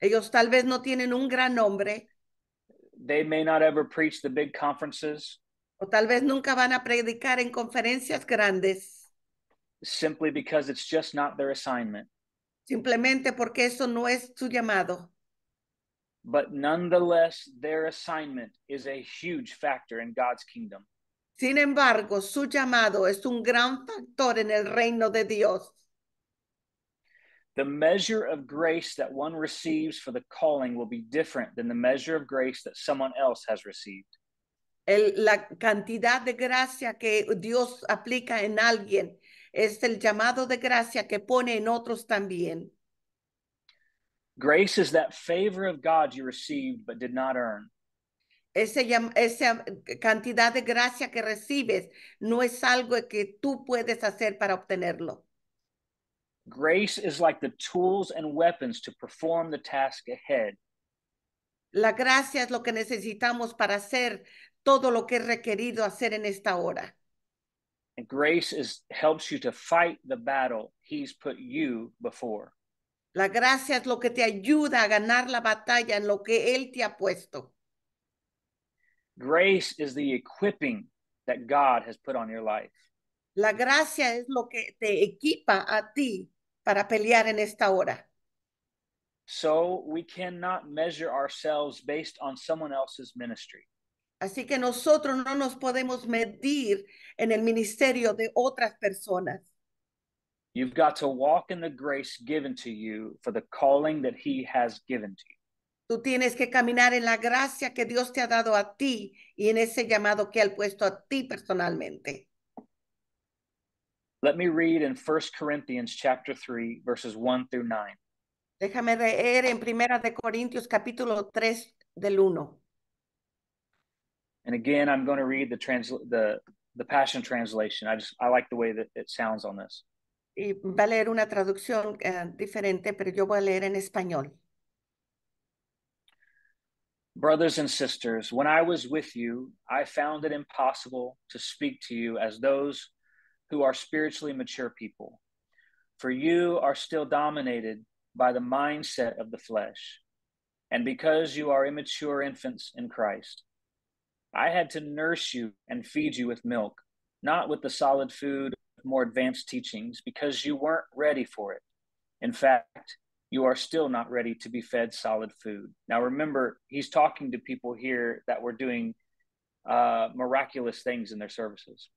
Speaker 2: Ellos tal vez no tienen un gran nombre. They may
Speaker 4: not ever preach the big conferences.
Speaker 2: O tal vez nunca van a predicar en conferencias
Speaker 4: grandes. simply because it's just not their assignment. Simplemente porque eso no es su llamado. But nonetheless, their assignment is a huge factor in God's kingdom.
Speaker 2: Sin embargo, su llamado es un gran factor en el reino de Dios.
Speaker 4: The measure of grace that one receives for the calling will be different than the measure of grace that someone else has received. El, la cantidad de gracia que Dios aplica en
Speaker 2: alguien es el llamado de gracia que pone en otros también.
Speaker 4: Grace favor God you received but did not earn.
Speaker 2: esa cantidad de gracia que recibes no es algo que tú puedes hacer para obtenerlo.
Speaker 4: Grace like the tools and
Speaker 2: weapons to perform the task ahead. La gracia es lo que necesitamos para hacer todo lo que es requerido hacer en esta hora.
Speaker 4: And grace is helps you to fight the battle he's put you before. La
Speaker 2: gracia es lo que te ayuda a ganar la batalla en lo que él te ha puesto.
Speaker 4: Grace is the equipping that God has put on your life. La
Speaker 2: gracia es lo que te equipa a ti para pelear en esta hora.
Speaker 4: So we cannot measure ourselves based on someone else's ministry.
Speaker 2: Así que nosotros no nos podemos medir en el ministerio de otras
Speaker 4: personas. You've got to walk in the grace given to you for the calling that he has given to you.
Speaker 2: Tú tienes que caminar en la gracia que Dios te ha dado a ti y en ese llamado que ha puesto a ti personalmente.
Speaker 4: Let me read in 1 Corinthians chapter 3 verses 1 through 9.
Speaker 2: Déjame leer en Primera de Corintios capítulo 3 del 1.
Speaker 4: And again, I'm going to read the the the Passion translation. I just I like the way that it sounds on this.
Speaker 2: Y va a leer una traducción uh, diferente, pero yo voy a leer en español.
Speaker 4: Brothers and sisters, when I was with you, I found it impossible to speak to you as those who are spiritually mature people, for you are still dominated by the mindset of the flesh, and because you are immature infants in Christ. I had to nurse you and feed you with milk, not with the solid food of more advanced teachings, because you weren't ready for it. In fact, you are still not ready to be fed solid food. Now, remember, he's talking to people here that were doing uh, miraculous things in their services.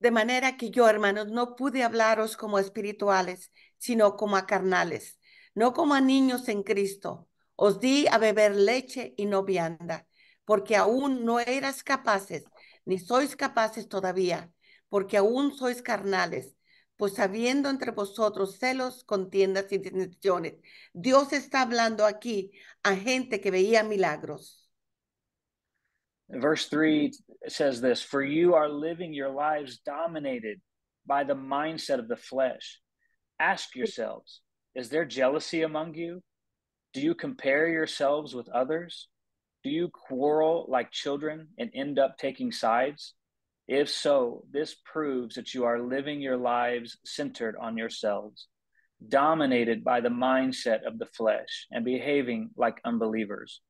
Speaker 4: De manera
Speaker 2: que yo, hermanos, no pude hablaros como espirituales, sino como a carnales, no como a niños en Cristo Os di a beber leche y no vianda, porque aún no eras capaces, ni sois capaces todavía, porque aún sois carnales. Pues habiendo entre vosotros celos, contiendas y distinciones, Dios está hablando aquí a gente que veía milagros.
Speaker 4: Verse 3 says this For you are living your lives dominated by the mindset of the flesh. Ask yourselves, is there jealousy among you? Do you compare yourselves with others? Do you quarrel like children and end up taking sides? If so, this proves that you are living your lives centered on yourselves, dominated by the mindset of the flesh, and behaving like unbelievers.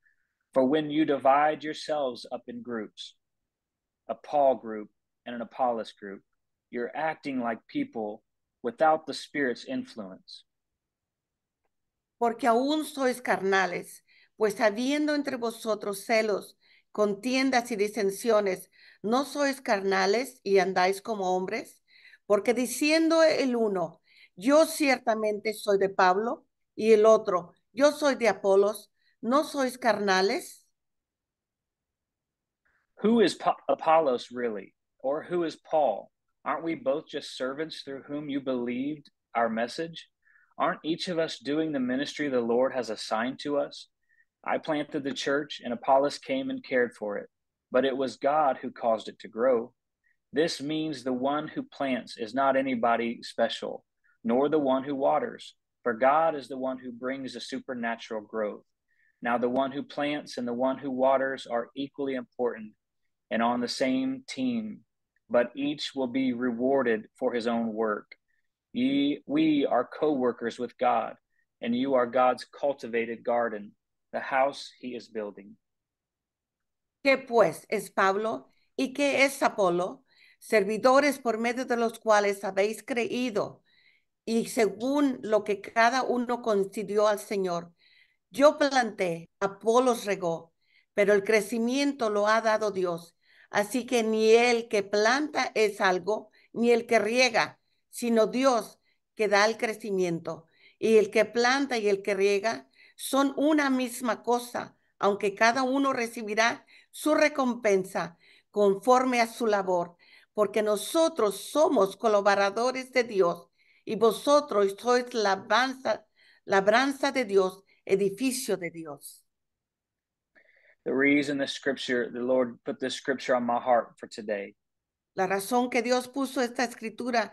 Speaker 4: For when you divide yourselves up in groups, a Paul group and an Apollos group, you're acting like people without the Spirit's influence.
Speaker 2: porque aún sois carnales, pues habiendo entre vosotros celos, contiendas y disensiones, ¿no sois carnales y andáis como hombres? Porque diciendo el uno, yo ciertamente soy de Pablo, y el otro, yo soy de Apolos, ¿no sois
Speaker 4: carnales? Who is Apollos really? Or who is Paul? Aren't we both just servants through whom you believed our message? aren't each of us doing the ministry the Lord has assigned to us? I planted the church, and Apollos came and cared for it, but it was God who caused it to grow. This means the one who plants is not anybody special, nor the one who waters, for God is the one who brings a supernatural growth. Now, the one who plants and the one who waters are equally important and on the same team, but each will be rewarded for his own work. Y we are co workers with God, and you are God's cultivated garden, the house he is building.
Speaker 2: ¿Qué pues es Pablo y qué es Apolo? Servidores por medio de los cuales habéis creído, y según lo que cada uno concedió al Señor. Yo planté, Apolos regó, pero el crecimiento lo ha dado Dios. Así que ni el que planta es algo, ni el que riega, sino Dios que da el crecimiento. Y el que planta y el que riega son una misma cosa, aunque cada uno recibirá su recompensa conforme a su labor, porque nosotros somos colaboradores de Dios y vosotros sois labranza, de Dios, edificio de Dios.
Speaker 4: The reason the scripture, the Lord put this scripture on my heart for today.
Speaker 2: La razón que Dios puso esta escritura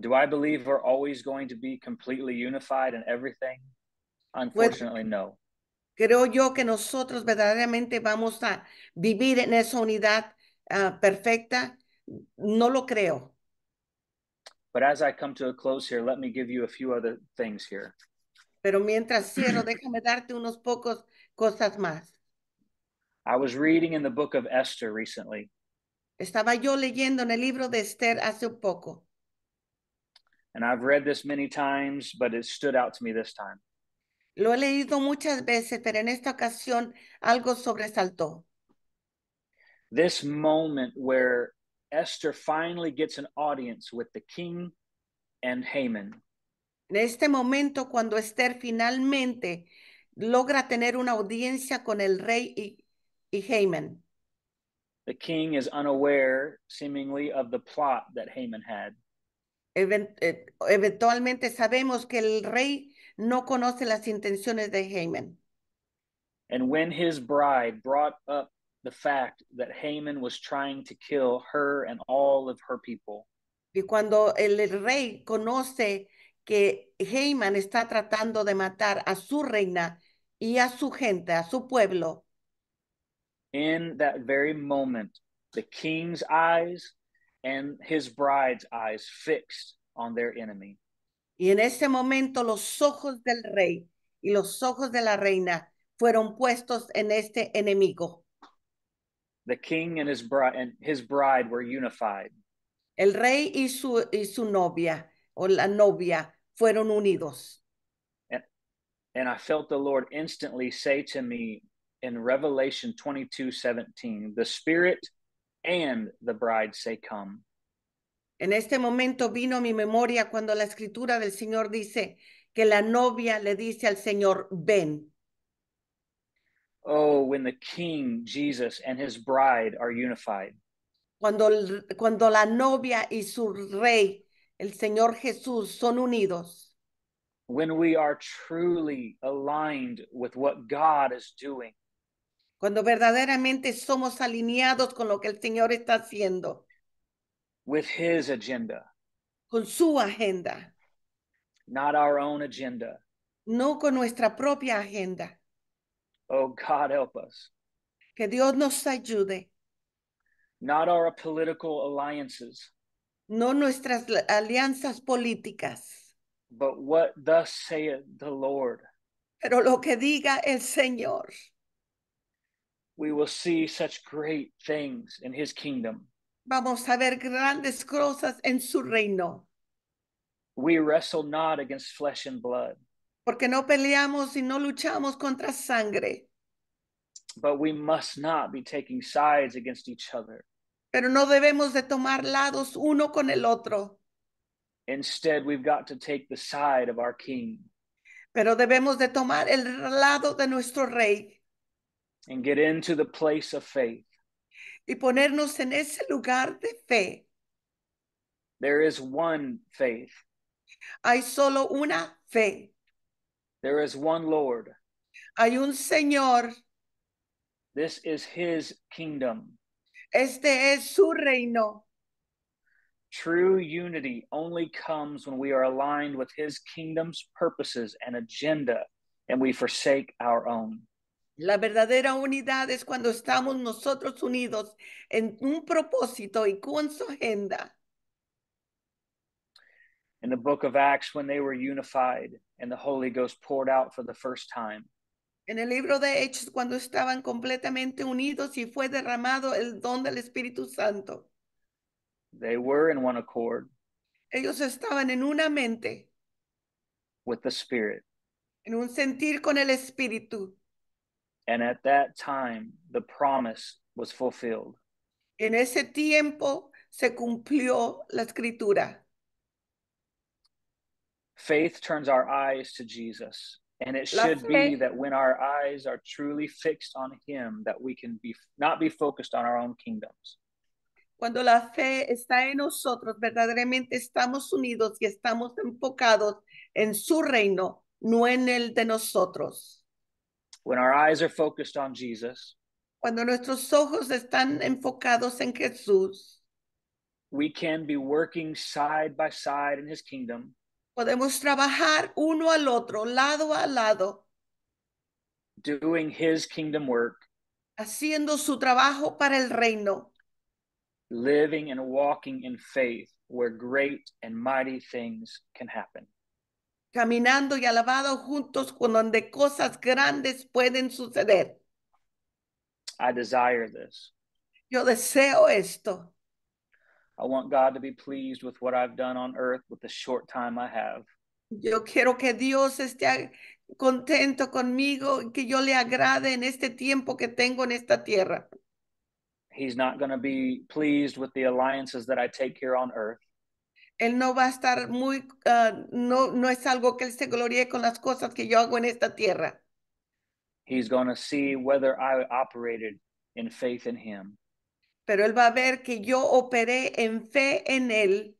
Speaker 4: do I believe we're always going to be completely unified in everything?
Speaker 2: Unfortunately, well, no. Creo yo que nosotros verdaderamente vamos a vivir en esa unidad uh, perfecta. No lo creo.
Speaker 4: But as I come to a close here, let me give you a few other things here. Pero
Speaker 2: mientras cierro, déjame darte unos pocos cosas más.
Speaker 4: I was reading in the book of Esther recently. Estaba yo leyendo en el libro de Esther hace un poco. And I've read this many times, but it stood out to me this time.
Speaker 2: Lo he leído muchas veces, pero en esta ocasión algo sobresaltó.
Speaker 4: This moment where Esther finally gets an audience with the king and Haman. En este momento cuando Esther
Speaker 2: finalmente logra tener una audiencia con el rey y, y Haman.
Speaker 4: The king is unaware seemingly of the plot that Haman had.
Speaker 2: Eh, eventualmente sabemos que el rey no conoce las intenciones de Haman.
Speaker 4: brought all people. Y
Speaker 2: cuando el rey conoce que Haman está tratando de matar a su reina y a su gente, a su pueblo.
Speaker 4: In that very moment, the king's eyes and his bride's eyes fixed on their enemy.
Speaker 2: Y en ese momento los ojos del rey y los ojos de la reina fueron puestos en este enemigo.
Speaker 4: The king and his bride and his bride were unified. El rey y su
Speaker 2: y su novia o la novia fueron unidos.
Speaker 4: And, and I felt the Lord instantly say to me in Revelation 22:17, the spirit and the bride say, Come. En este
Speaker 2: momento vino mi memoria cuando la escritura del Señor dice que la novia le dice al Señor, ven.
Speaker 4: Oh, when the King Jesus and his bride are unified.
Speaker 2: Cuando, cuando la novia y su rey, el Señor Jesús, son unidos.
Speaker 4: When we are truly aligned with what God is doing.
Speaker 2: Cuando verdaderamente somos alineados con lo que el Señor está haciendo. With his agenda.
Speaker 4: Con su agenda. Not our own agenda.
Speaker 2: No con nuestra
Speaker 4: propia agenda. Oh God help us.
Speaker 2: Que Dios nos ayude.
Speaker 4: Not our political alliances.
Speaker 2: No nuestras alianzas políticas.
Speaker 4: Pero lo que diga el Señor. we will see such great things in his kingdom.
Speaker 2: Vamos a ver grandes cosas en su reino. We wrestle not against flesh and blood. Porque no peleamos y no luchamos contra sangre. But we must not be taking sides against each other. Pero no debemos de tomar lados uno con el otro.
Speaker 4: Instead, we've got to take the side of our king. Pero debemos de tomar el lado de nuestro rey and get into the place of faith.
Speaker 2: Y ponernos en ese lugar de fe. There is
Speaker 4: one faith. Hay solo una fe. There is one Lord. Hay un Señor. This is his kingdom.
Speaker 2: Este es su reino.
Speaker 4: True unity only comes when we are aligned with his kingdom's purposes and agenda and we forsake our own. La verdadera unidad es cuando estamos nosotros
Speaker 2: unidos en un propósito y con su agenda.
Speaker 4: En el libro de Hechos, cuando estaban completamente unidos y fue
Speaker 2: derramado el don del Espíritu Santo. They were in one accord. Ellos estaban en una mente.
Speaker 4: With the Spirit.
Speaker 2: En un sentir con el Espíritu. And at that time, the promise
Speaker 4: was fulfilled. En ese tiempo se cumplió la escritura. Faith turns our eyes to Jesus. And it la should fe... be that when our eyes are truly fixed on him, that we can be not be focused on our own kingdoms.
Speaker 2: Cuando la fe está en nosotros, verdaderamente estamos unidos y estamos enfocados en su reino, no en el de nosotros.
Speaker 4: When our eyes are focused on Jesus,
Speaker 2: cuando nuestros ojos están enfocados en Jesús, we can be working side by side in his kingdom. Podemos trabajar uno al otro, lado a lado,
Speaker 4: doing his kingdom work,
Speaker 2: haciendo su trabajo
Speaker 4: para el reino, living and walking in faith where great and mighty things can happen. caminando y alabado juntos con
Speaker 2: donde cosas grandes pueden suceder. I desire this. Yo deseo
Speaker 4: esto. I want God to be pleased with what I've done on earth with the short time I have. Yo quiero que Dios esté
Speaker 2: contento conmigo, que yo le agrade en este tiempo que tengo en esta tierra.
Speaker 4: He's not going to be pleased with the alliances that I take here on earth.
Speaker 2: Él no va a estar muy, uh, no, no es algo que él se gloríe con las cosas que yo hago en
Speaker 4: esta tierra. He's going to see whether I operated in faith in him.
Speaker 2: Pero él va a ver que yo operé en fe en él.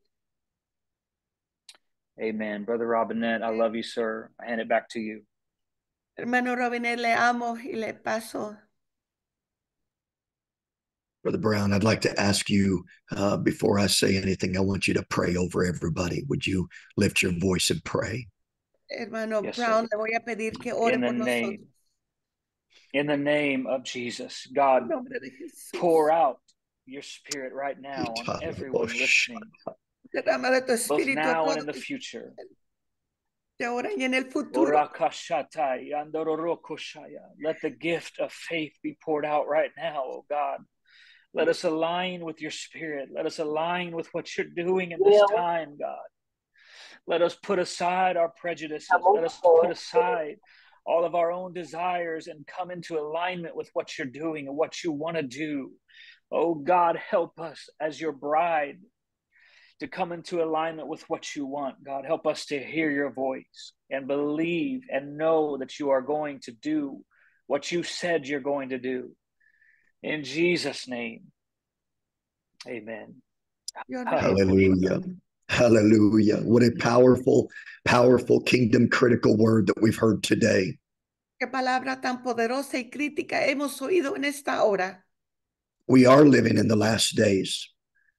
Speaker 4: Amen. Brother Robinette, I love you, sir. I hand it back to you.
Speaker 2: Hermano Robinette, le amo y le paso
Speaker 1: Brother Brown, I'd like to ask you uh, before I say anything, I want you to pray over everybody. Would you lift your voice and pray? Hermano yes, Brown, le
Speaker 4: voy a pedir que ore In the name, In the name of Jesus, God, pour out your spirit right now on everyone oh, listening, both now and in the future. Let the gift of faith be poured out right now, oh God. Let us align with your spirit. Let us align with what you're doing in this time, God. Let us put aside our prejudices. Let us put aside all of our own desires and come into alignment with what you're doing and what you want to do. Oh God, help us as your bride to come into alignment with what you want. God, help us to hear your voice and believe and know that you are going to do what you said you're going to do. In Jesus' name. Amen.
Speaker 1: Hallelujah. Hallelujah. What a powerful, powerful kingdom critical word that we've heard today.
Speaker 2: Qué palabra tan poderosa y crítica hemos oído en esta hora.
Speaker 1: We are living in the last days.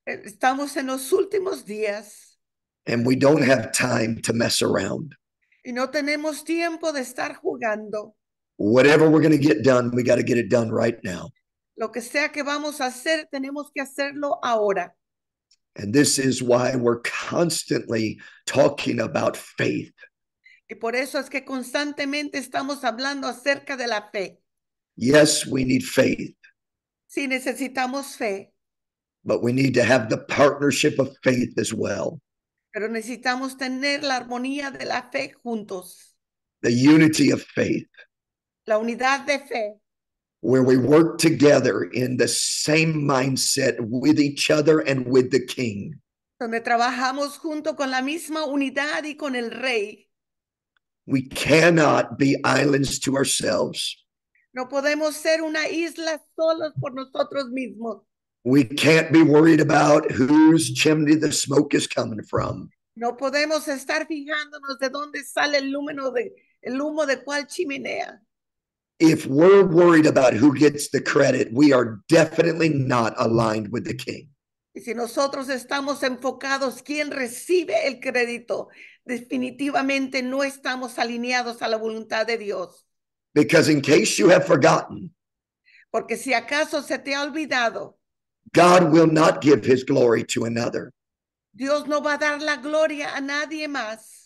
Speaker 2: Estamos en los últimos días.
Speaker 1: And we don't have time to mess around.
Speaker 2: Y no tenemos tiempo de estar jugando.
Speaker 1: Whatever we're going to get done, we got to get it done right now.
Speaker 2: Lo que sea que vamos a hacer, tenemos que hacerlo ahora. faith. Y por eso es que constantemente estamos hablando acerca de la fe. Sí, necesitamos fe. Pero necesitamos tener la armonía de la fe juntos.
Speaker 1: La
Speaker 2: unidad de fe.
Speaker 1: where we work together in the same mindset with each other and with the king.
Speaker 2: Donde trabajamos junto con la misma unidad y con el rey.
Speaker 1: We cannot be islands to ourselves.
Speaker 2: No podemos ser una isla solos por nosotros mismos.
Speaker 1: We can't be worried about whose chimney the smoke is coming from.
Speaker 2: No podemos estar fijándonos de dónde sale el, humo de, el humo de cuál chimenea
Speaker 1: if we're worried about who gets the credit, we are definitely not aligned with the king.
Speaker 2: Y si nosotros estamos enfocados quién recibe el crédito, definitivamente no estamos alineados a la voluntad de Dios.
Speaker 1: Because in case you have forgotten,
Speaker 2: porque si acaso se te ha olvidado,
Speaker 1: God will not give his glory to another.
Speaker 2: Dios no va a dar la gloria a nadie más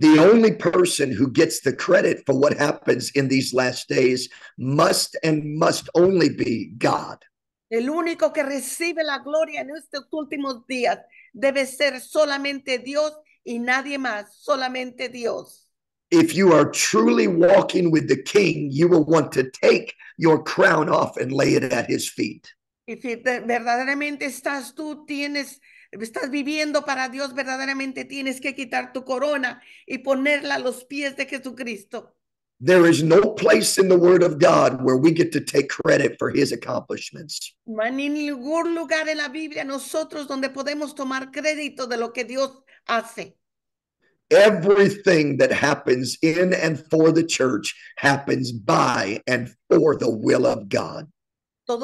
Speaker 1: the only person who gets the credit for what happens in these last days must and must only be God.
Speaker 2: El único que recibe la gloria en estos últimos días debe ser solamente Dios y nadie más, solamente Dios.
Speaker 1: If you are truly walking with the king, you will want to take your crown off and lay it at his feet.
Speaker 2: If verdaderamente estás tú, tienes estás viviendo para Dios, verdaderamente tienes que quitar tu corona y ponerla a los pies de Jesucristo. There no hay ningún lugar en la Biblia nosotros donde podemos tomar crédito de lo que Dios hace. Todo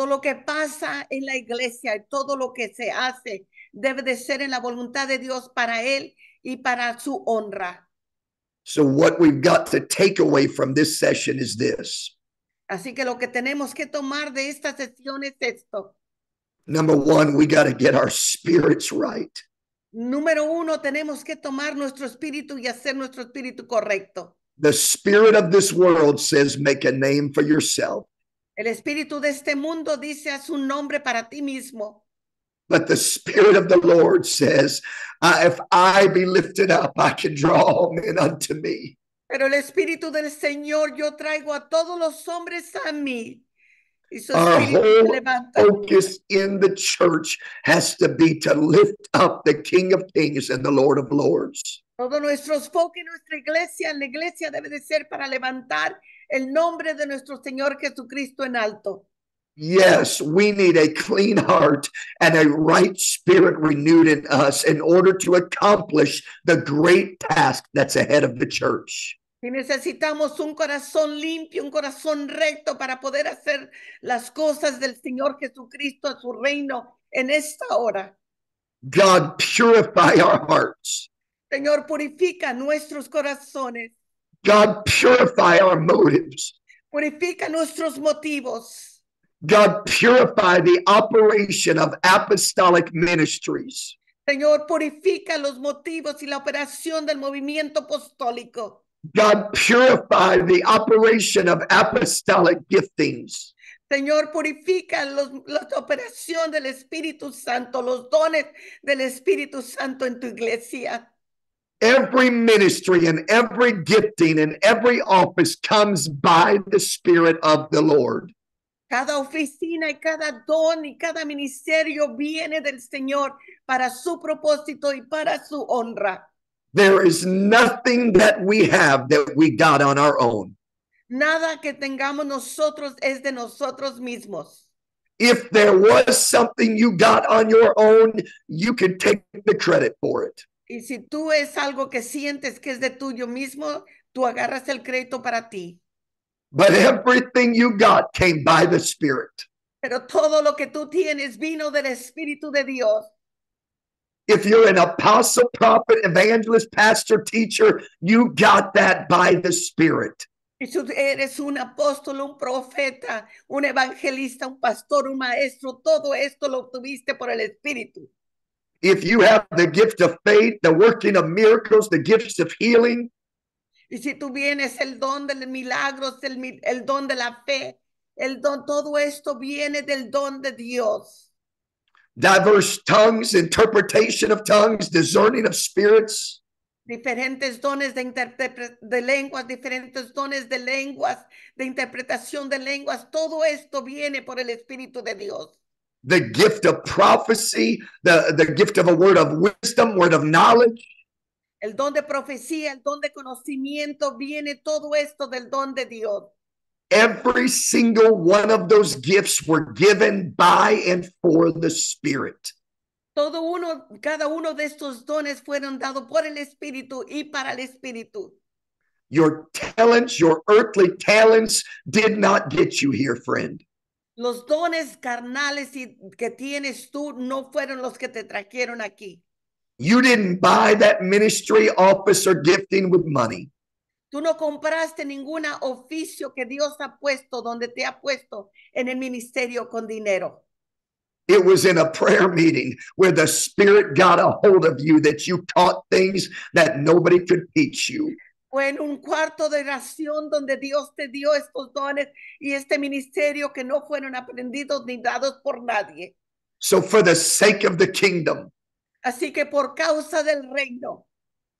Speaker 2: lo que pasa en la iglesia, y todo lo que se hace debe de ser en la voluntad de Dios para él y para su honra.
Speaker 1: So what we've got to take away from this session is this.
Speaker 2: Así que lo que tenemos que tomar de esta sesión es esto.
Speaker 1: Number got to get our spirits right.
Speaker 2: Número uno, tenemos que tomar nuestro espíritu y hacer nuestro espíritu correcto.
Speaker 1: The spirit of this world says, make a name for yourself.
Speaker 2: El espíritu de este mundo dice, haz un nombre para ti mismo.
Speaker 1: But the Spirit of the Lord says, ah, If I be lifted up, I can draw all men unto me.
Speaker 2: Pero el Espíritu del Señor, yo traigo a todos los hombres a mí. Our whole
Speaker 1: focus in the church has to be to lift up the King of Kings and the Lord of Lords.
Speaker 2: Todo nuestro enfoque en nuestra iglesia, en la iglesia debe de ser para levantar el nombre de nuestro Señor Jesucristo en alto.
Speaker 1: Yes, we need a clean heart and a right spirit renewed in us in order to accomplish the great task that's ahead of the church.
Speaker 2: Y necesitamos un corazón limpio, un corazón recto para poder hacer las cosas del Señor Jesucristo a su reino en esta hora.
Speaker 1: God, purify our hearts.
Speaker 2: Señor, purifica nuestros corazones.
Speaker 1: God, purify our motives.
Speaker 2: Purifica nuestros motivos.
Speaker 1: God, purify the operation of apostolic ministries.
Speaker 2: Señor, purifica los motivos y la operación del movimiento apostólico.
Speaker 1: God, purify the operation of apostolic giftings.
Speaker 2: Señor, purifica los, la operación del Espíritu Santo, los dones del Espíritu Santo en tu iglesia.
Speaker 1: Every ministry and every gifting and every office comes by the Spirit of the Lord.
Speaker 2: Cada oficina y cada don y cada ministerio viene del Señor para su propósito y para su honra.
Speaker 1: There is nothing that we have that we got on our own.
Speaker 2: Nada que tengamos nosotros es de nosotros mismos.
Speaker 1: If there was something you got on your own, you could take the credit for it.
Speaker 2: Y si tú es algo que sientes que es de tuyo mismo, tú agarras el crédito para ti.
Speaker 1: But everything you got came by the Spirit.
Speaker 2: Pero todo lo que tú tienes vino del Espíritu de Dios.
Speaker 1: If you're an apostle, prophet, evangelist, pastor, teacher, you got that by the Spirit.
Speaker 2: Y si eres un apóstol, un profeta, un evangelista, un pastor, un maestro, todo esto lo obtuviste por el Espíritu.
Speaker 1: If you have the gift of faith, the working of miracles, the gifts of healing,
Speaker 2: Y si tú vienes, el don del milagro, el, el don de la fe, el don, todo esto viene del don de
Speaker 1: Dios. Diverse tongues, interpretation of tongues, discerning of spirits.
Speaker 2: Diferentes dones de, de lenguas, diferentes dones de lenguas, de interpretación de lenguas, todo esto viene por el Espíritu de Dios.
Speaker 1: The gift of prophecy, the, the gift of a word of wisdom, word of knowledge
Speaker 2: el don de profecía, el don de conocimiento, viene todo esto del don de Dios.
Speaker 1: Every single one of those gifts were given by and for the Spirit.
Speaker 2: Todo uno, cada uno de estos dones fueron dado por el Espíritu y para el Espíritu.
Speaker 1: Your talents, your earthly talents did not get you here, friend.
Speaker 2: Los dones carnales que tienes tú no fueron los que te trajeron aquí.
Speaker 1: You didn't buy that ministry office or gifting with money.
Speaker 2: Tú no compraste ninguna oficio que Dios ha puesto donde te ha puesto en el ministerio con dinero.
Speaker 1: It was in a prayer meeting where the Spirit got a hold of you that you taught things that nobody could teach you.
Speaker 2: Fue en un cuarto de oración donde Dios te dio estos dones y este ministerio que no fueron aprendidos ni dados por nadie.
Speaker 1: So for the sake of the kingdom.
Speaker 2: Así que por causa del reino.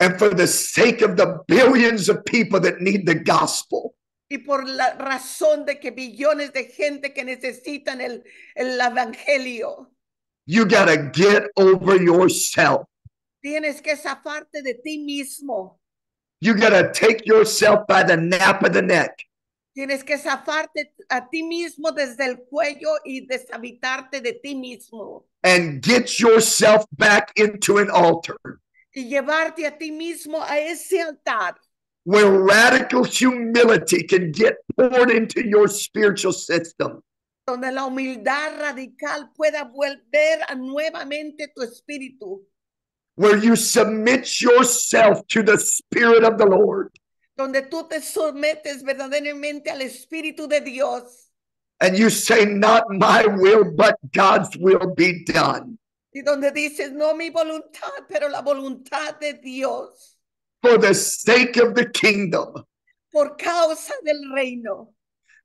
Speaker 1: And for the sake of the billions of people that need the gospel.
Speaker 2: Y por la razón de que billones de gente que necesitan el, el evangelio.
Speaker 1: You gotta get over yourself.
Speaker 2: Tienes que zafarte de ti mismo.
Speaker 1: You gotta take yourself by the nape of the neck.
Speaker 2: Tienes que zafarte a ti mismo desde el cuello y deshabitarte de ti mismo.
Speaker 1: And get yourself back into an altar.
Speaker 2: Y llevarte a ti mismo a ese altar.
Speaker 1: Where radical humility can get poured into your spiritual system.
Speaker 2: Donde la humildad radical pueda volver a nuevamente tu espíritu.
Speaker 1: Where you submit yourself to the Spirit of the Lord
Speaker 2: donde tú te sometes verdaderamente al espíritu de Dios.
Speaker 1: And you say not my will but God's will be done.
Speaker 2: Y donde dices no mi voluntad, pero la voluntad de Dios.
Speaker 1: For the sake of the kingdom.
Speaker 2: Por causa del reino.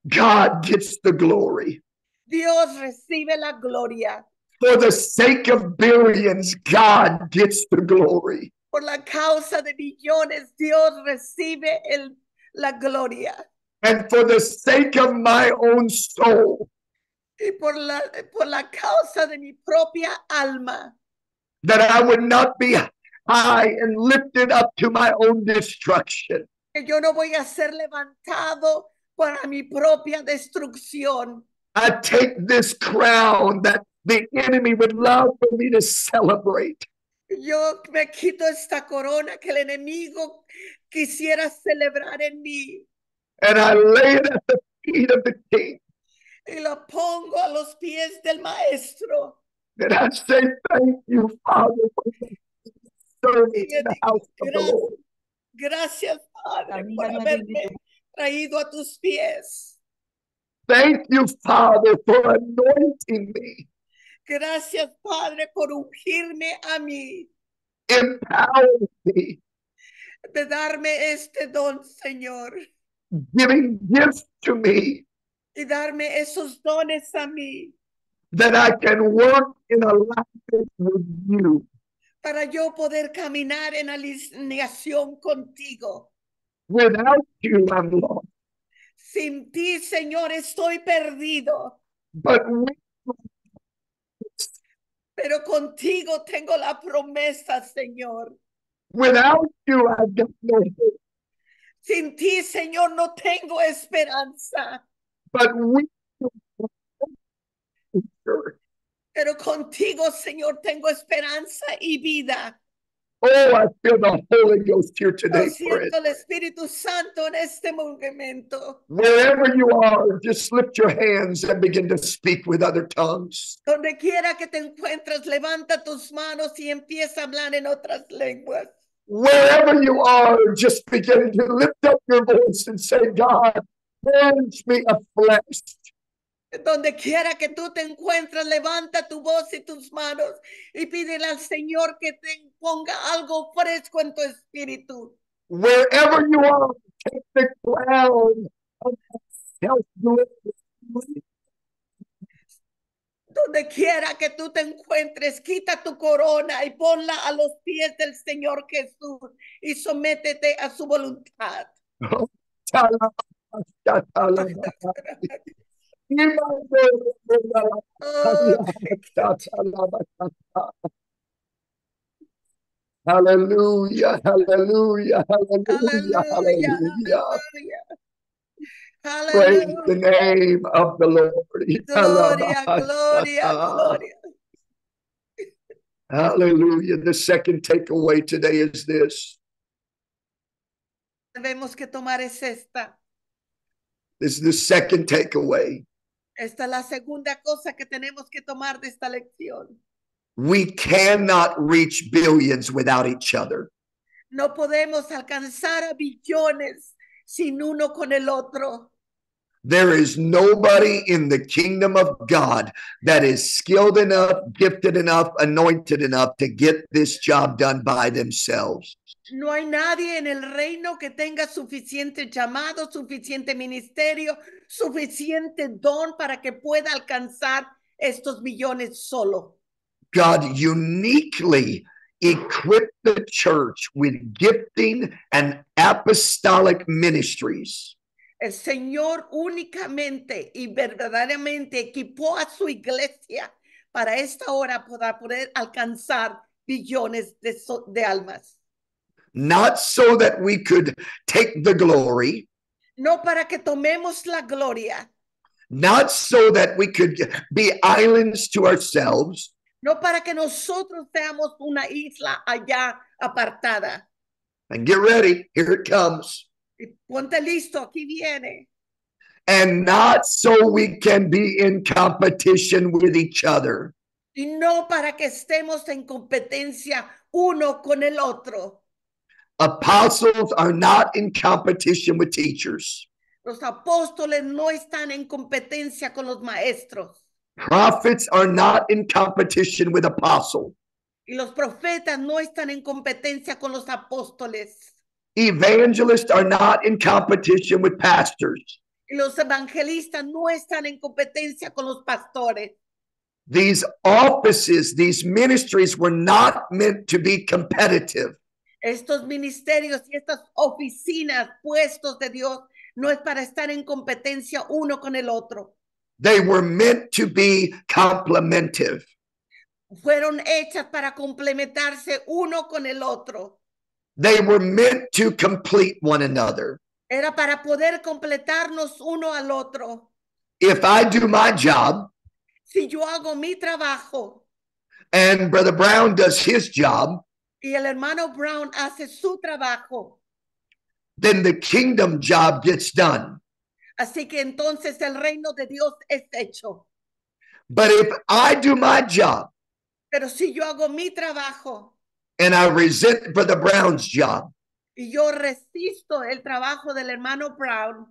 Speaker 1: God gets the glory.
Speaker 2: Dios recibe la gloria.
Speaker 1: For the sake of billions, God gets the glory.
Speaker 2: por la causa de millones, Dios recibe el, la gloria.
Speaker 3: And for the sake of my own soul.
Speaker 2: Y por la, por la causa de mi propia alma.
Speaker 1: That I would not be high and lifted up to my own destruction.
Speaker 2: Que yo no voy a ser levantado para mi propia destrucción.
Speaker 1: I take this crown that
Speaker 3: the enemy would love for me to celebrate.
Speaker 2: Yo me quito esta corona que el enemigo quisiera celebrar en mí.
Speaker 3: Y la pongo a los pies del maestro. And I say, thank you, Father, Gracias, Padre, por haberme traído a tus pies. Thank you, Father, for anointing me. Gracias, Padre, por ungirme a mí. Empower De
Speaker 2: darme este don, Señor.
Speaker 3: Giving gifts to me.
Speaker 2: Y darme esos dones a mí.
Speaker 3: That I can in with you.
Speaker 2: Para yo poder caminar en alineación contigo.
Speaker 3: Without you, Sin
Speaker 2: ti, Señor, estoy perdido. Pero contigo tengo la promesa, Señor.
Speaker 3: Without you, I don't Sin ti, Señor, no tengo esperanza. But
Speaker 2: Pero contigo, Señor, tengo esperanza y vida.
Speaker 1: Oh, I feel the Holy Ghost here today. Siento el
Speaker 2: Espíritu Santo en este momento.
Speaker 1: Wherever you are, just lift your hands and begin to speak with other tongues.
Speaker 2: Donde quiera que te encuentres, levanta tus manos y empieza a hablar en otras lenguas.
Speaker 3: Wherever you are, just begin to lift up your voice and say, God, cleanse me afresh.
Speaker 2: Donde quiera que tú te encuentres, levanta tu voz y tus manos y pídele al Señor que te ponga algo fresco en tu espíritu.
Speaker 3: Wherever you are, take the
Speaker 2: donde quiera que tú te encuentres, quita tu corona y ponla a los pies del Señor Jesús y sométete a su voluntad.
Speaker 3: Hallelujah, hallelujah, hallelujah, hallelujah. Praise the name of the Lord. Gloria, gloria,
Speaker 1: Hallelujah. The second takeaway today is this. This is the second takeaway.
Speaker 2: Esta es la segunda cosa que tenemos que tomar de esta lección.
Speaker 1: We cannot reach billions without each other.
Speaker 2: No podemos alcanzar a billones sin uno con el otro.
Speaker 1: There is nobody in the kingdom of God that is skilled enough, gifted enough, anointed enough to get this job done by themselves.
Speaker 2: No hay nadie en el reino que tenga suficiente llamado, suficiente ministerio, suficiente don para que pueda alcanzar estos millones solo.
Speaker 1: God uniquely equipped the church with gifting and apostolic ministries.
Speaker 2: El Señor únicamente y verdaderamente equipó a su iglesia para esta hora poder alcanzar billones de, de almas.
Speaker 1: not so that we could take the glory.
Speaker 2: No para que tomemos la gloria.
Speaker 1: Not so that we could be islands to ourselves.
Speaker 2: No para que nosotros seamos una isla allá apartada.
Speaker 1: And get ready, here it comes.
Speaker 2: Ponte listo, aquí viene.
Speaker 1: And not so we can be in competition with each other.
Speaker 2: Y no para que estemos en competencia uno con el otro.
Speaker 1: Apostles are not in competition with teachers.
Speaker 2: Los apóstoles no están en competencia con los maestros.
Speaker 1: Prophets are not in competition with apostles.
Speaker 2: Y los profetas no están en competencia con los apóstoles.
Speaker 1: Evangelists are not in competition with pastors.
Speaker 2: Y los evangelistas no están en competencia con los pastores.
Speaker 1: These offices, these ministries were not meant to be competitive.
Speaker 2: estos ministerios y estas oficinas, puestos de Dios, no es para estar en competencia uno con el otro.
Speaker 1: They were meant to be
Speaker 2: Fueron hechas para complementarse uno con el otro.
Speaker 1: They were meant to complete one another.
Speaker 2: Era para poder completarnos uno al otro.
Speaker 1: If I do my job,
Speaker 2: si yo hago mi trabajo,
Speaker 1: and Brother Brown does his job,
Speaker 2: y el hermano Brown hace su trabajo.
Speaker 1: Then the kingdom job gets done.
Speaker 2: Así que entonces el reino de Dios es hecho.
Speaker 1: But I do my job,
Speaker 2: pero si yo hago mi trabajo,
Speaker 1: and I Brown's job,
Speaker 2: y yo resisto el trabajo del hermano Brown,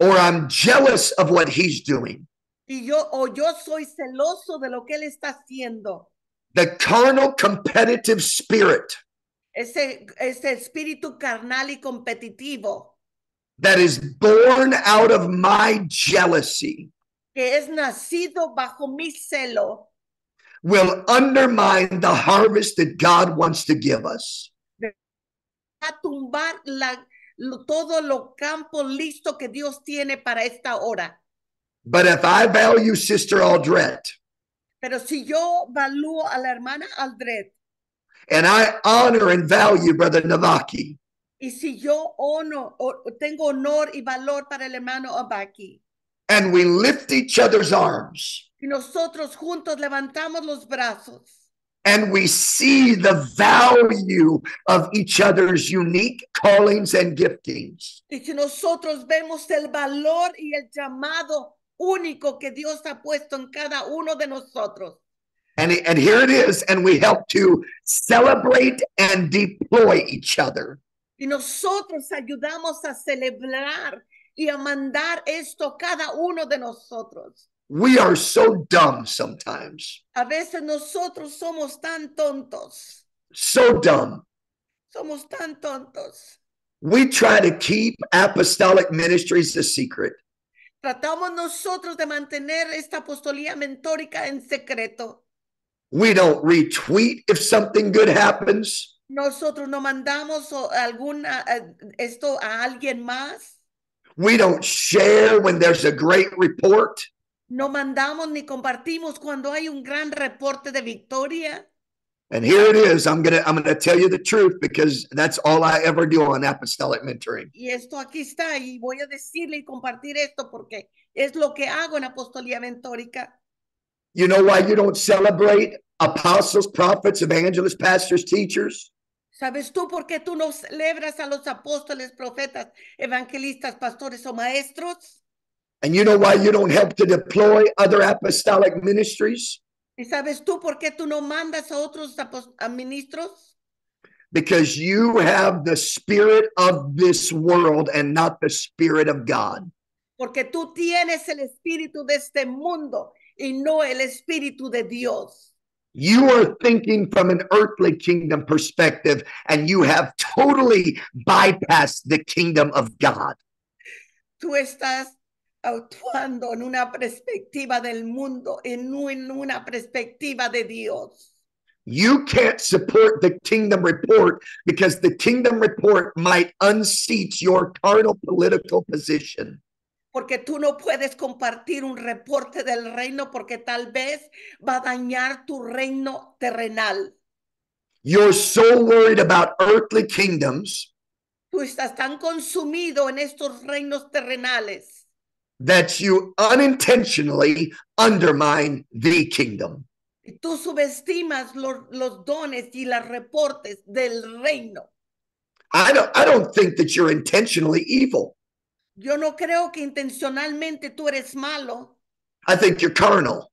Speaker 1: or I'm jealous of what he's doing,
Speaker 2: y yo o yo soy celoso de lo que él está haciendo,
Speaker 1: The carnal competitive spirit.
Speaker 2: Ese, ese espíritu carnal y competitivo.
Speaker 1: That is born out of my jealousy.
Speaker 2: Que es nacido bajo mi celo.
Speaker 1: Will undermine the harvest that God wants to give us.
Speaker 2: A tumbar la, todo lo campo listo que Dios tiene para esta hora.
Speaker 1: But if I value Sister Aldrette.
Speaker 2: Pero si yo valúo a la hermana Aldred.
Speaker 1: And I honor and value Brother Navaki.
Speaker 2: Y si yo honor, tengo honor y valor para el hermano Abaki.
Speaker 1: And we lift each other's arms.
Speaker 2: Y nosotros juntos levantamos los brazos
Speaker 1: and we see the value of each other's unique callings and giftings.
Speaker 2: Y si nosotros vemos el valor y el llamado único que Dios ha puesto en cada uno de nosotros.
Speaker 1: And, and here it is, and we help to celebrate and deploy each other.
Speaker 2: Y nosotros ayudamos a celebrar y a mandar esto cada uno de nosotros.
Speaker 1: We are so dumb sometimes.
Speaker 2: A veces nosotros somos tan tontos.
Speaker 1: So dumb.
Speaker 2: Somos tan tontos.
Speaker 1: We try to keep apostolic ministries a secret.
Speaker 2: Tratamos nosotros de mantener esta apostolía mentórica en secreto.
Speaker 1: Nosotros
Speaker 2: no mandamos alguna eh, esto a alguien más.
Speaker 1: No
Speaker 2: mandamos ni compartimos cuando hay un gran reporte de victoria.
Speaker 1: And here it is. I'm gonna I'm gonna tell you the truth because that's all I ever do on apostolic mentoring.
Speaker 2: Y esto aquí está y voy a decirle y compartir esto porque es lo que hago en apostolía mentórica.
Speaker 1: You know why you don't celebrate apostles, prophets, evangelists, pastors, teachers?
Speaker 2: ¿Sabes tú por qué tú no celebras a los apóstoles, profetas, evangelistas, pastores o maestros?
Speaker 1: And you know why you don't help to deploy other apostolic ministries?
Speaker 2: ¿Y sabes tú por qué tú no mandas a otros a ministros?
Speaker 1: Because you have the spirit of this world and not the spirit of God.
Speaker 2: Porque tú tienes el espíritu de este mundo y no el espíritu de Dios.
Speaker 1: You are thinking from an earthly kingdom perspective, and you have totally bypassed the kingdom of God.
Speaker 2: Tú estás actuando en una perspectiva del mundo y no en una perspectiva de Dios.
Speaker 1: You can't support the kingdom report because the kingdom report might unseat your carnal political position.
Speaker 2: Porque tú no puedes compartir un reporte del reino porque tal vez va a dañar tu reino terrenal.
Speaker 1: You're so worried about earthly kingdoms.
Speaker 2: Tú estás tan consumido en estos reinos terrenales.
Speaker 1: that you unintentionally undermine the kingdom.
Speaker 2: Tú subestimas los, los dones y las reportes del reino.
Speaker 1: I don't, I don't think that you're intentionally evil.
Speaker 2: Yo no creo que intencionalmente tú eres malo.
Speaker 1: I think you're carnal.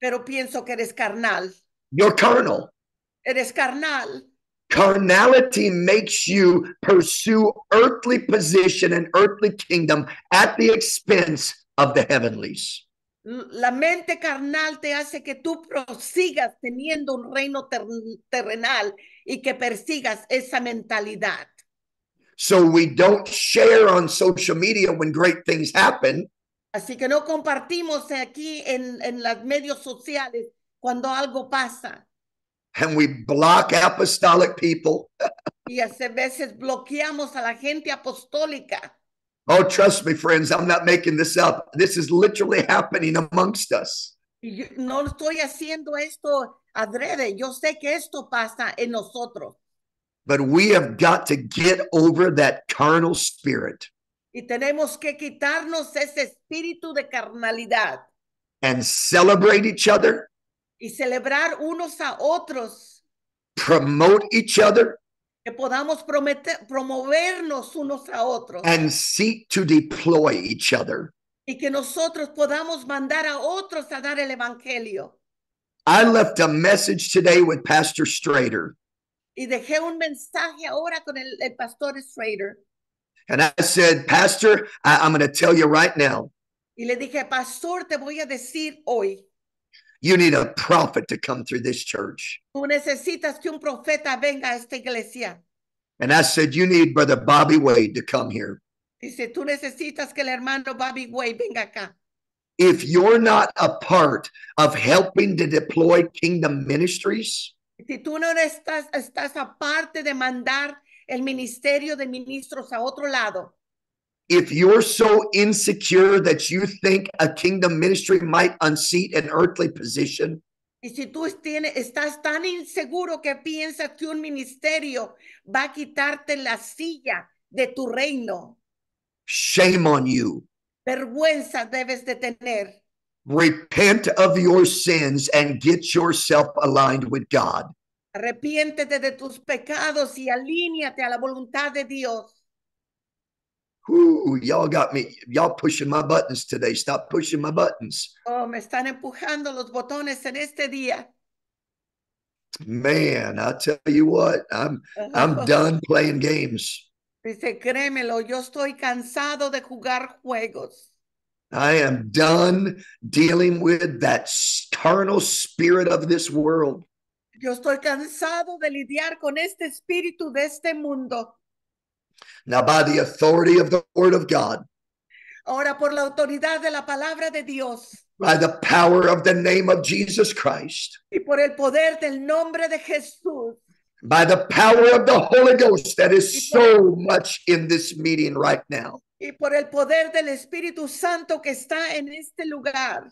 Speaker 2: Pero pienso que eres carnal.
Speaker 1: You're carnal.
Speaker 2: Eres carnal.
Speaker 1: Carnality makes you pursue earthly position and earthly kingdom at the expense of the heavenlies.
Speaker 2: La mente carnal te hace que tú prosigas teniendo un reino ter terrenal y que persigas esa mentalidad.
Speaker 1: So we don't share on social media when great things happen.
Speaker 2: Así que no compartimos aquí en, en las medios sociales cuando algo pasa
Speaker 1: and we block apostolic people.
Speaker 2: y a veces bloqueamos a la gente apostólica.
Speaker 1: Oh, trust me, friends, I'm not making this up. This is literally happening amongst us.
Speaker 2: no estoy haciendo esto adrede. Yo sé que esto pasa en nosotros.
Speaker 1: But we have got to get over that carnal spirit.
Speaker 2: Y tenemos que quitarnos ese espíritu de carnalidad.
Speaker 1: And celebrate each other.
Speaker 2: Y celebrar unos a otros.
Speaker 1: Promote each other.
Speaker 2: Que podamos prometer, promovernos unos a otros. Y que nosotros podamos mandar a otros a dar el evangelio.
Speaker 1: I left a message today with Pastor
Speaker 2: Y dejé un mensaje ahora con el, pastor Strader. Y le dije, Pastor, te voy a decir hoy.
Speaker 1: You need a prophet to come through this church.
Speaker 2: necesitas que un profeta venga a esta iglesia.
Speaker 1: And I said, You need Brother Bobby Wade to come here.
Speaker 2: Dice, tú necesitas que el hermano Bobby Wade venga acá.
Speaker 1: If you're not a part of helping to deploy kingdom ministries,
Speaker 2: si tú no estás, estás aparte de mandar el ministerio de ministros a otro lado,
Speaker 1: if you're so insecure that you think a kingdom ministry might unseat an earthly position,
Speaker 2: Y si tú tienes, estás tan inseguro que piensas que un ministerio va a quitarte la silla de tu reino,
Speaker 1: shame on you.
Speaker 2: vergüenza debes de tener.
Speaker 1: Repent of your sins and get yourself aligned with God.
Speaker 2: Arrepiéntete de tus pecados y alíñate a la voluntad de Dios.
Speaker 1: Whoo, y'all got me. Y'all pushing my buttons today. Stop pushing my buttons.
Speaker 2: Oh, me están empujando los botones en este día.
Speaker 1: Man, I tell you what, I'm I'm done playing games.
Speaker 2: Dice, créemelo, yo estoy cansado de jugar juegos.
Speaker 1: I am done dealing with that carnal spirit of this world.
Speaker 2: Yo estoy cansado de lidiar con este espíritu de este mundo.
Speaker 1: Now, by the authority of the word of God,
Speaker 2: ahora por la autoridad de la palabra de Dios,
Speaker 1: by the power of the name of Jesus Christ,
Speaker 2: y por el poder del nombre de Jesús,
Speaker 1: by the power of the Holy Ghost that is so much in this meeting right now.
Speaker 2: Y por el poder del Espíritu Santo que está en este lugar.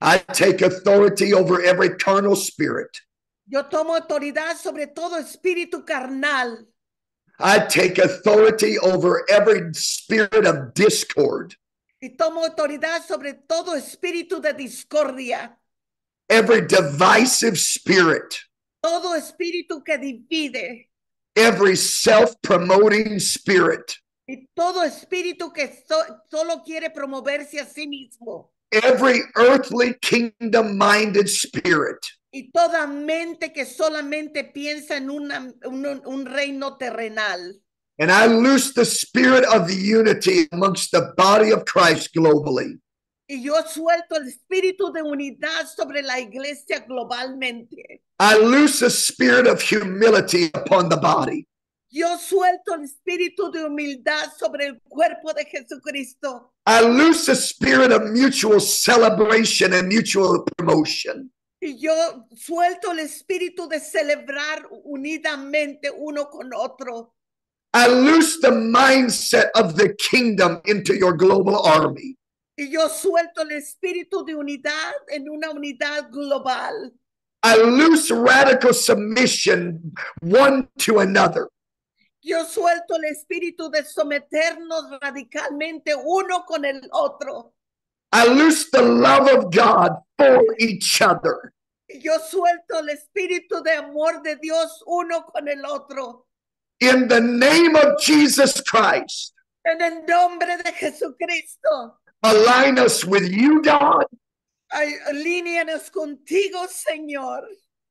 Speaker 1: I take authority over every carnal spirit.
Speaker 2: Yo tomo autoridad sobre todo espíritu carnal.
Speaker 1: I take authority over every spirit of discord.
Speaker 2: Y tomo autoridad sobre todo espíritu de discordia.
Speaker 1: Every divisive spirit.
Speaker 2: Todo espíritu que divide.
Speaker 1: Every self-promoting spirit.
Speaker 2: Y todo espíritu que so solo quiere promoverse a sí mismo.
Speaker 1: Every earthly kingdom-minded spirit.
Speaker 2: y toda mente que solamente piensa en un, un reino terrenal.
Speaker 1: And I loose the spirit of the unity amongst the body of Christ globally.
Speaker 2: Y yo suelto el espíritu de unidad sobre la iglesia globalmente.
Speaker 1: I loose the spirit of humility upon the body.
Speaker 2: Yo suelto el espíritu de humildad sobre el cuerpo de Jesucristo.
Speaker 1: I loose the spirit of mutual celebration and mutual promotion.
Speaker 2: Y yo suelto el espíritu de celebrar unidamente uno con otro.
Speaker 1: I loose the mindset of the kingdom into your global army.
Speaker 2: Y yo suelto el espíritu de unidad en una unidad global.
Speaker 1: I loose radical submission one to another.
Speaker 2: Yo suelto el espíritu de someternos radicalmente uno con el otro.
Speaker 3: I loose the love of God for each other.
Speaker 2: Yo suelto el espíritu de amor de Dios uno con el otro.
Speaker 3: In the name
Speaker 1: of Jesus Christ.
Speaker 2: En el nombre de Jesucristo.
Speaker 1: Align us with you, God.
Speaker 2: Alíneanos contigo, Señor.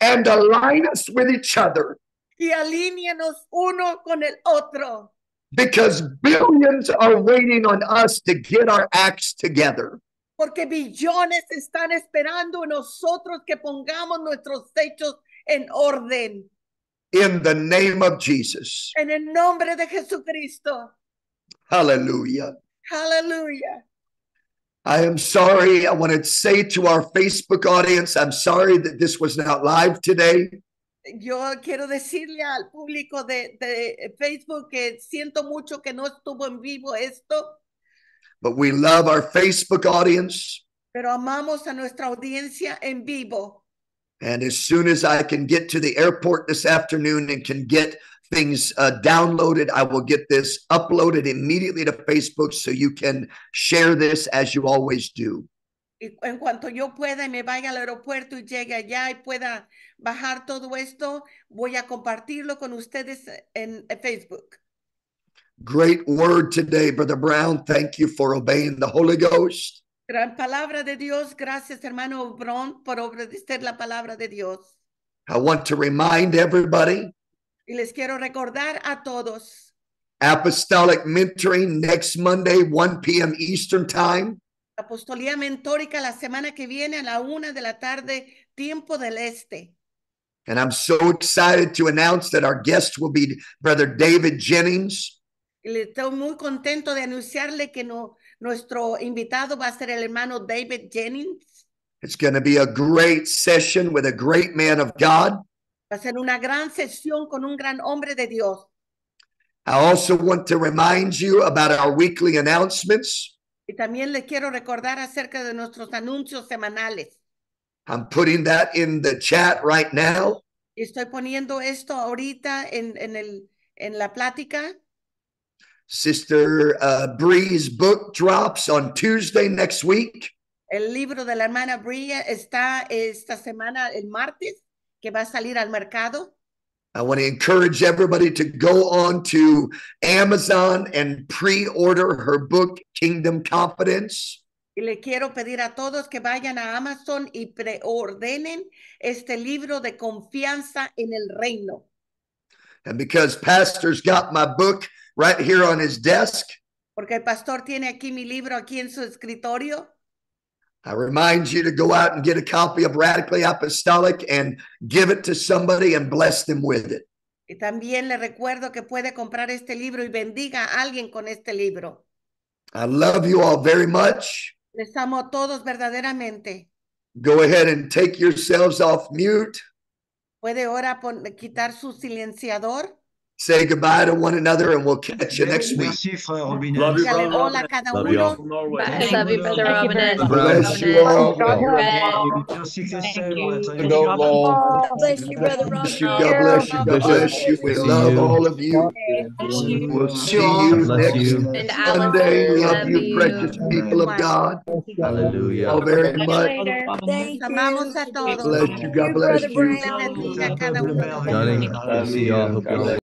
Speaker 1: And align us with each other.
Speaker 2: Y alíneanos uno con el otro.
Speaker 1: Because billions are waiting on us to get our acts together.
Speaker 2: porque billones están esperando nosotros que pongamos nuestros hechos en orden.
Speaker 1: In the name of Jesus.
Speaker 2: En el nombre de Jesucristo.
Speaker 1: Hallelujah.
Speaker 2: aleluya
Speaker 1: I am sorry. I want to say to our Facebook audience, I'm sorry that this was not live today.
Speaker 2: Yo quiero decirle al público de Facebook que siento mucho que no estuvo en vivo esto.
Speaker 1: But we love our Facebook audience.
Speaker 2: Pero amamos a nuestra audiencia en vivo.
Speaker 1: And as soon as I can get to the airport this afternoon and can get things uh, downloaded, I will get this uploaded immediately to Facebook so you can share this as you always do.
Speaker 2: en cuanto yo pueda y me vaya al aeropuerto y llegue allá y pueda bajar todo esto, voy a compartirlo con ustedes en Facebook.
Speaker 1: Great word today, Brother Brown. Thank you for obeying the Holy Ghost.
Speaker 2: Gran palabra de Dios. Gracias, hermano Brown, por obedecer la palabra de Dios.
Speaker 1: I want to remind everybody.
Speaker 2: Y les quiero recordar a todos.
Speaker 1: Apostolic mentoring next Monday, 1 p.m. Eastern Time.
Speaker 2: Apostolía mentórica la semana que viene a la una de la tarde, tiempo del este.
Speaker 1: And I'm so excited to announce that our guest will be Brother David Jennings.
Speaker 2: Estoy muy contento de anunciarle que nuestro invitado va a ser el hermano David Jennings.
Speaker 1: going to be a great session with a great man of God.
Speaker 2: Va a ser una gran sesión con un gran hombre de Dios.
Speaker 1: I also want to remind you about our weekly announcements.
Speaker 2: Y también le quiero recordar acerca de nuestros anuncios semanales.
Speaker 1: I'm putting that in the chat right now.
Speaker 2: Estoy poniendo esto ahorita en, el, en la plática.
Speaker 1: Sister uh, Bree's book drops on Tuesday next week.
Speaker 2: El libro de la hermana Bree está esta semana, el martes, que va a salir al mercado.
Speaker 1: I want to encourage everybody to go on to Amazon and pre order her book, Kingdom Confidence.
Speaker 2: Y le quiero pedir a todos que vayan a Amazon y preordenen este libro de confianza en el reino.
Speaker 1: And because pastors got my book, right here on his desk.
Speaker 2: Porque el pastor tiene aquí mi libro aquí en su escritorio.
Speaker 1: I remind you to go out and get a copy of Radically Apostolic and give it to somebody and bless them with it.
Speaker 2: Y también le recuerdo que puede comprar este libro y bendiga a alguien con este libro.
Speaker 1: I love you all very much.
Speaker 2: Les amo a todos verdaderamente.
Speaker 1: Go ahead and take yourselves off mute.
Speaker 2: Puede ahora quitar su silenciador.
Speaker 1: Say goodbye to one another and we'll catch you next week. Love you, brother. Hola, cada uno.
Speaker 3: Love you, brother Bless you all. Bless you, brother God bless you. God bless you. We love all of you. We'll see you next Sunday. We love you, precious people of God. Hallelujah. All very much. Bless you. God bless you. God bless you.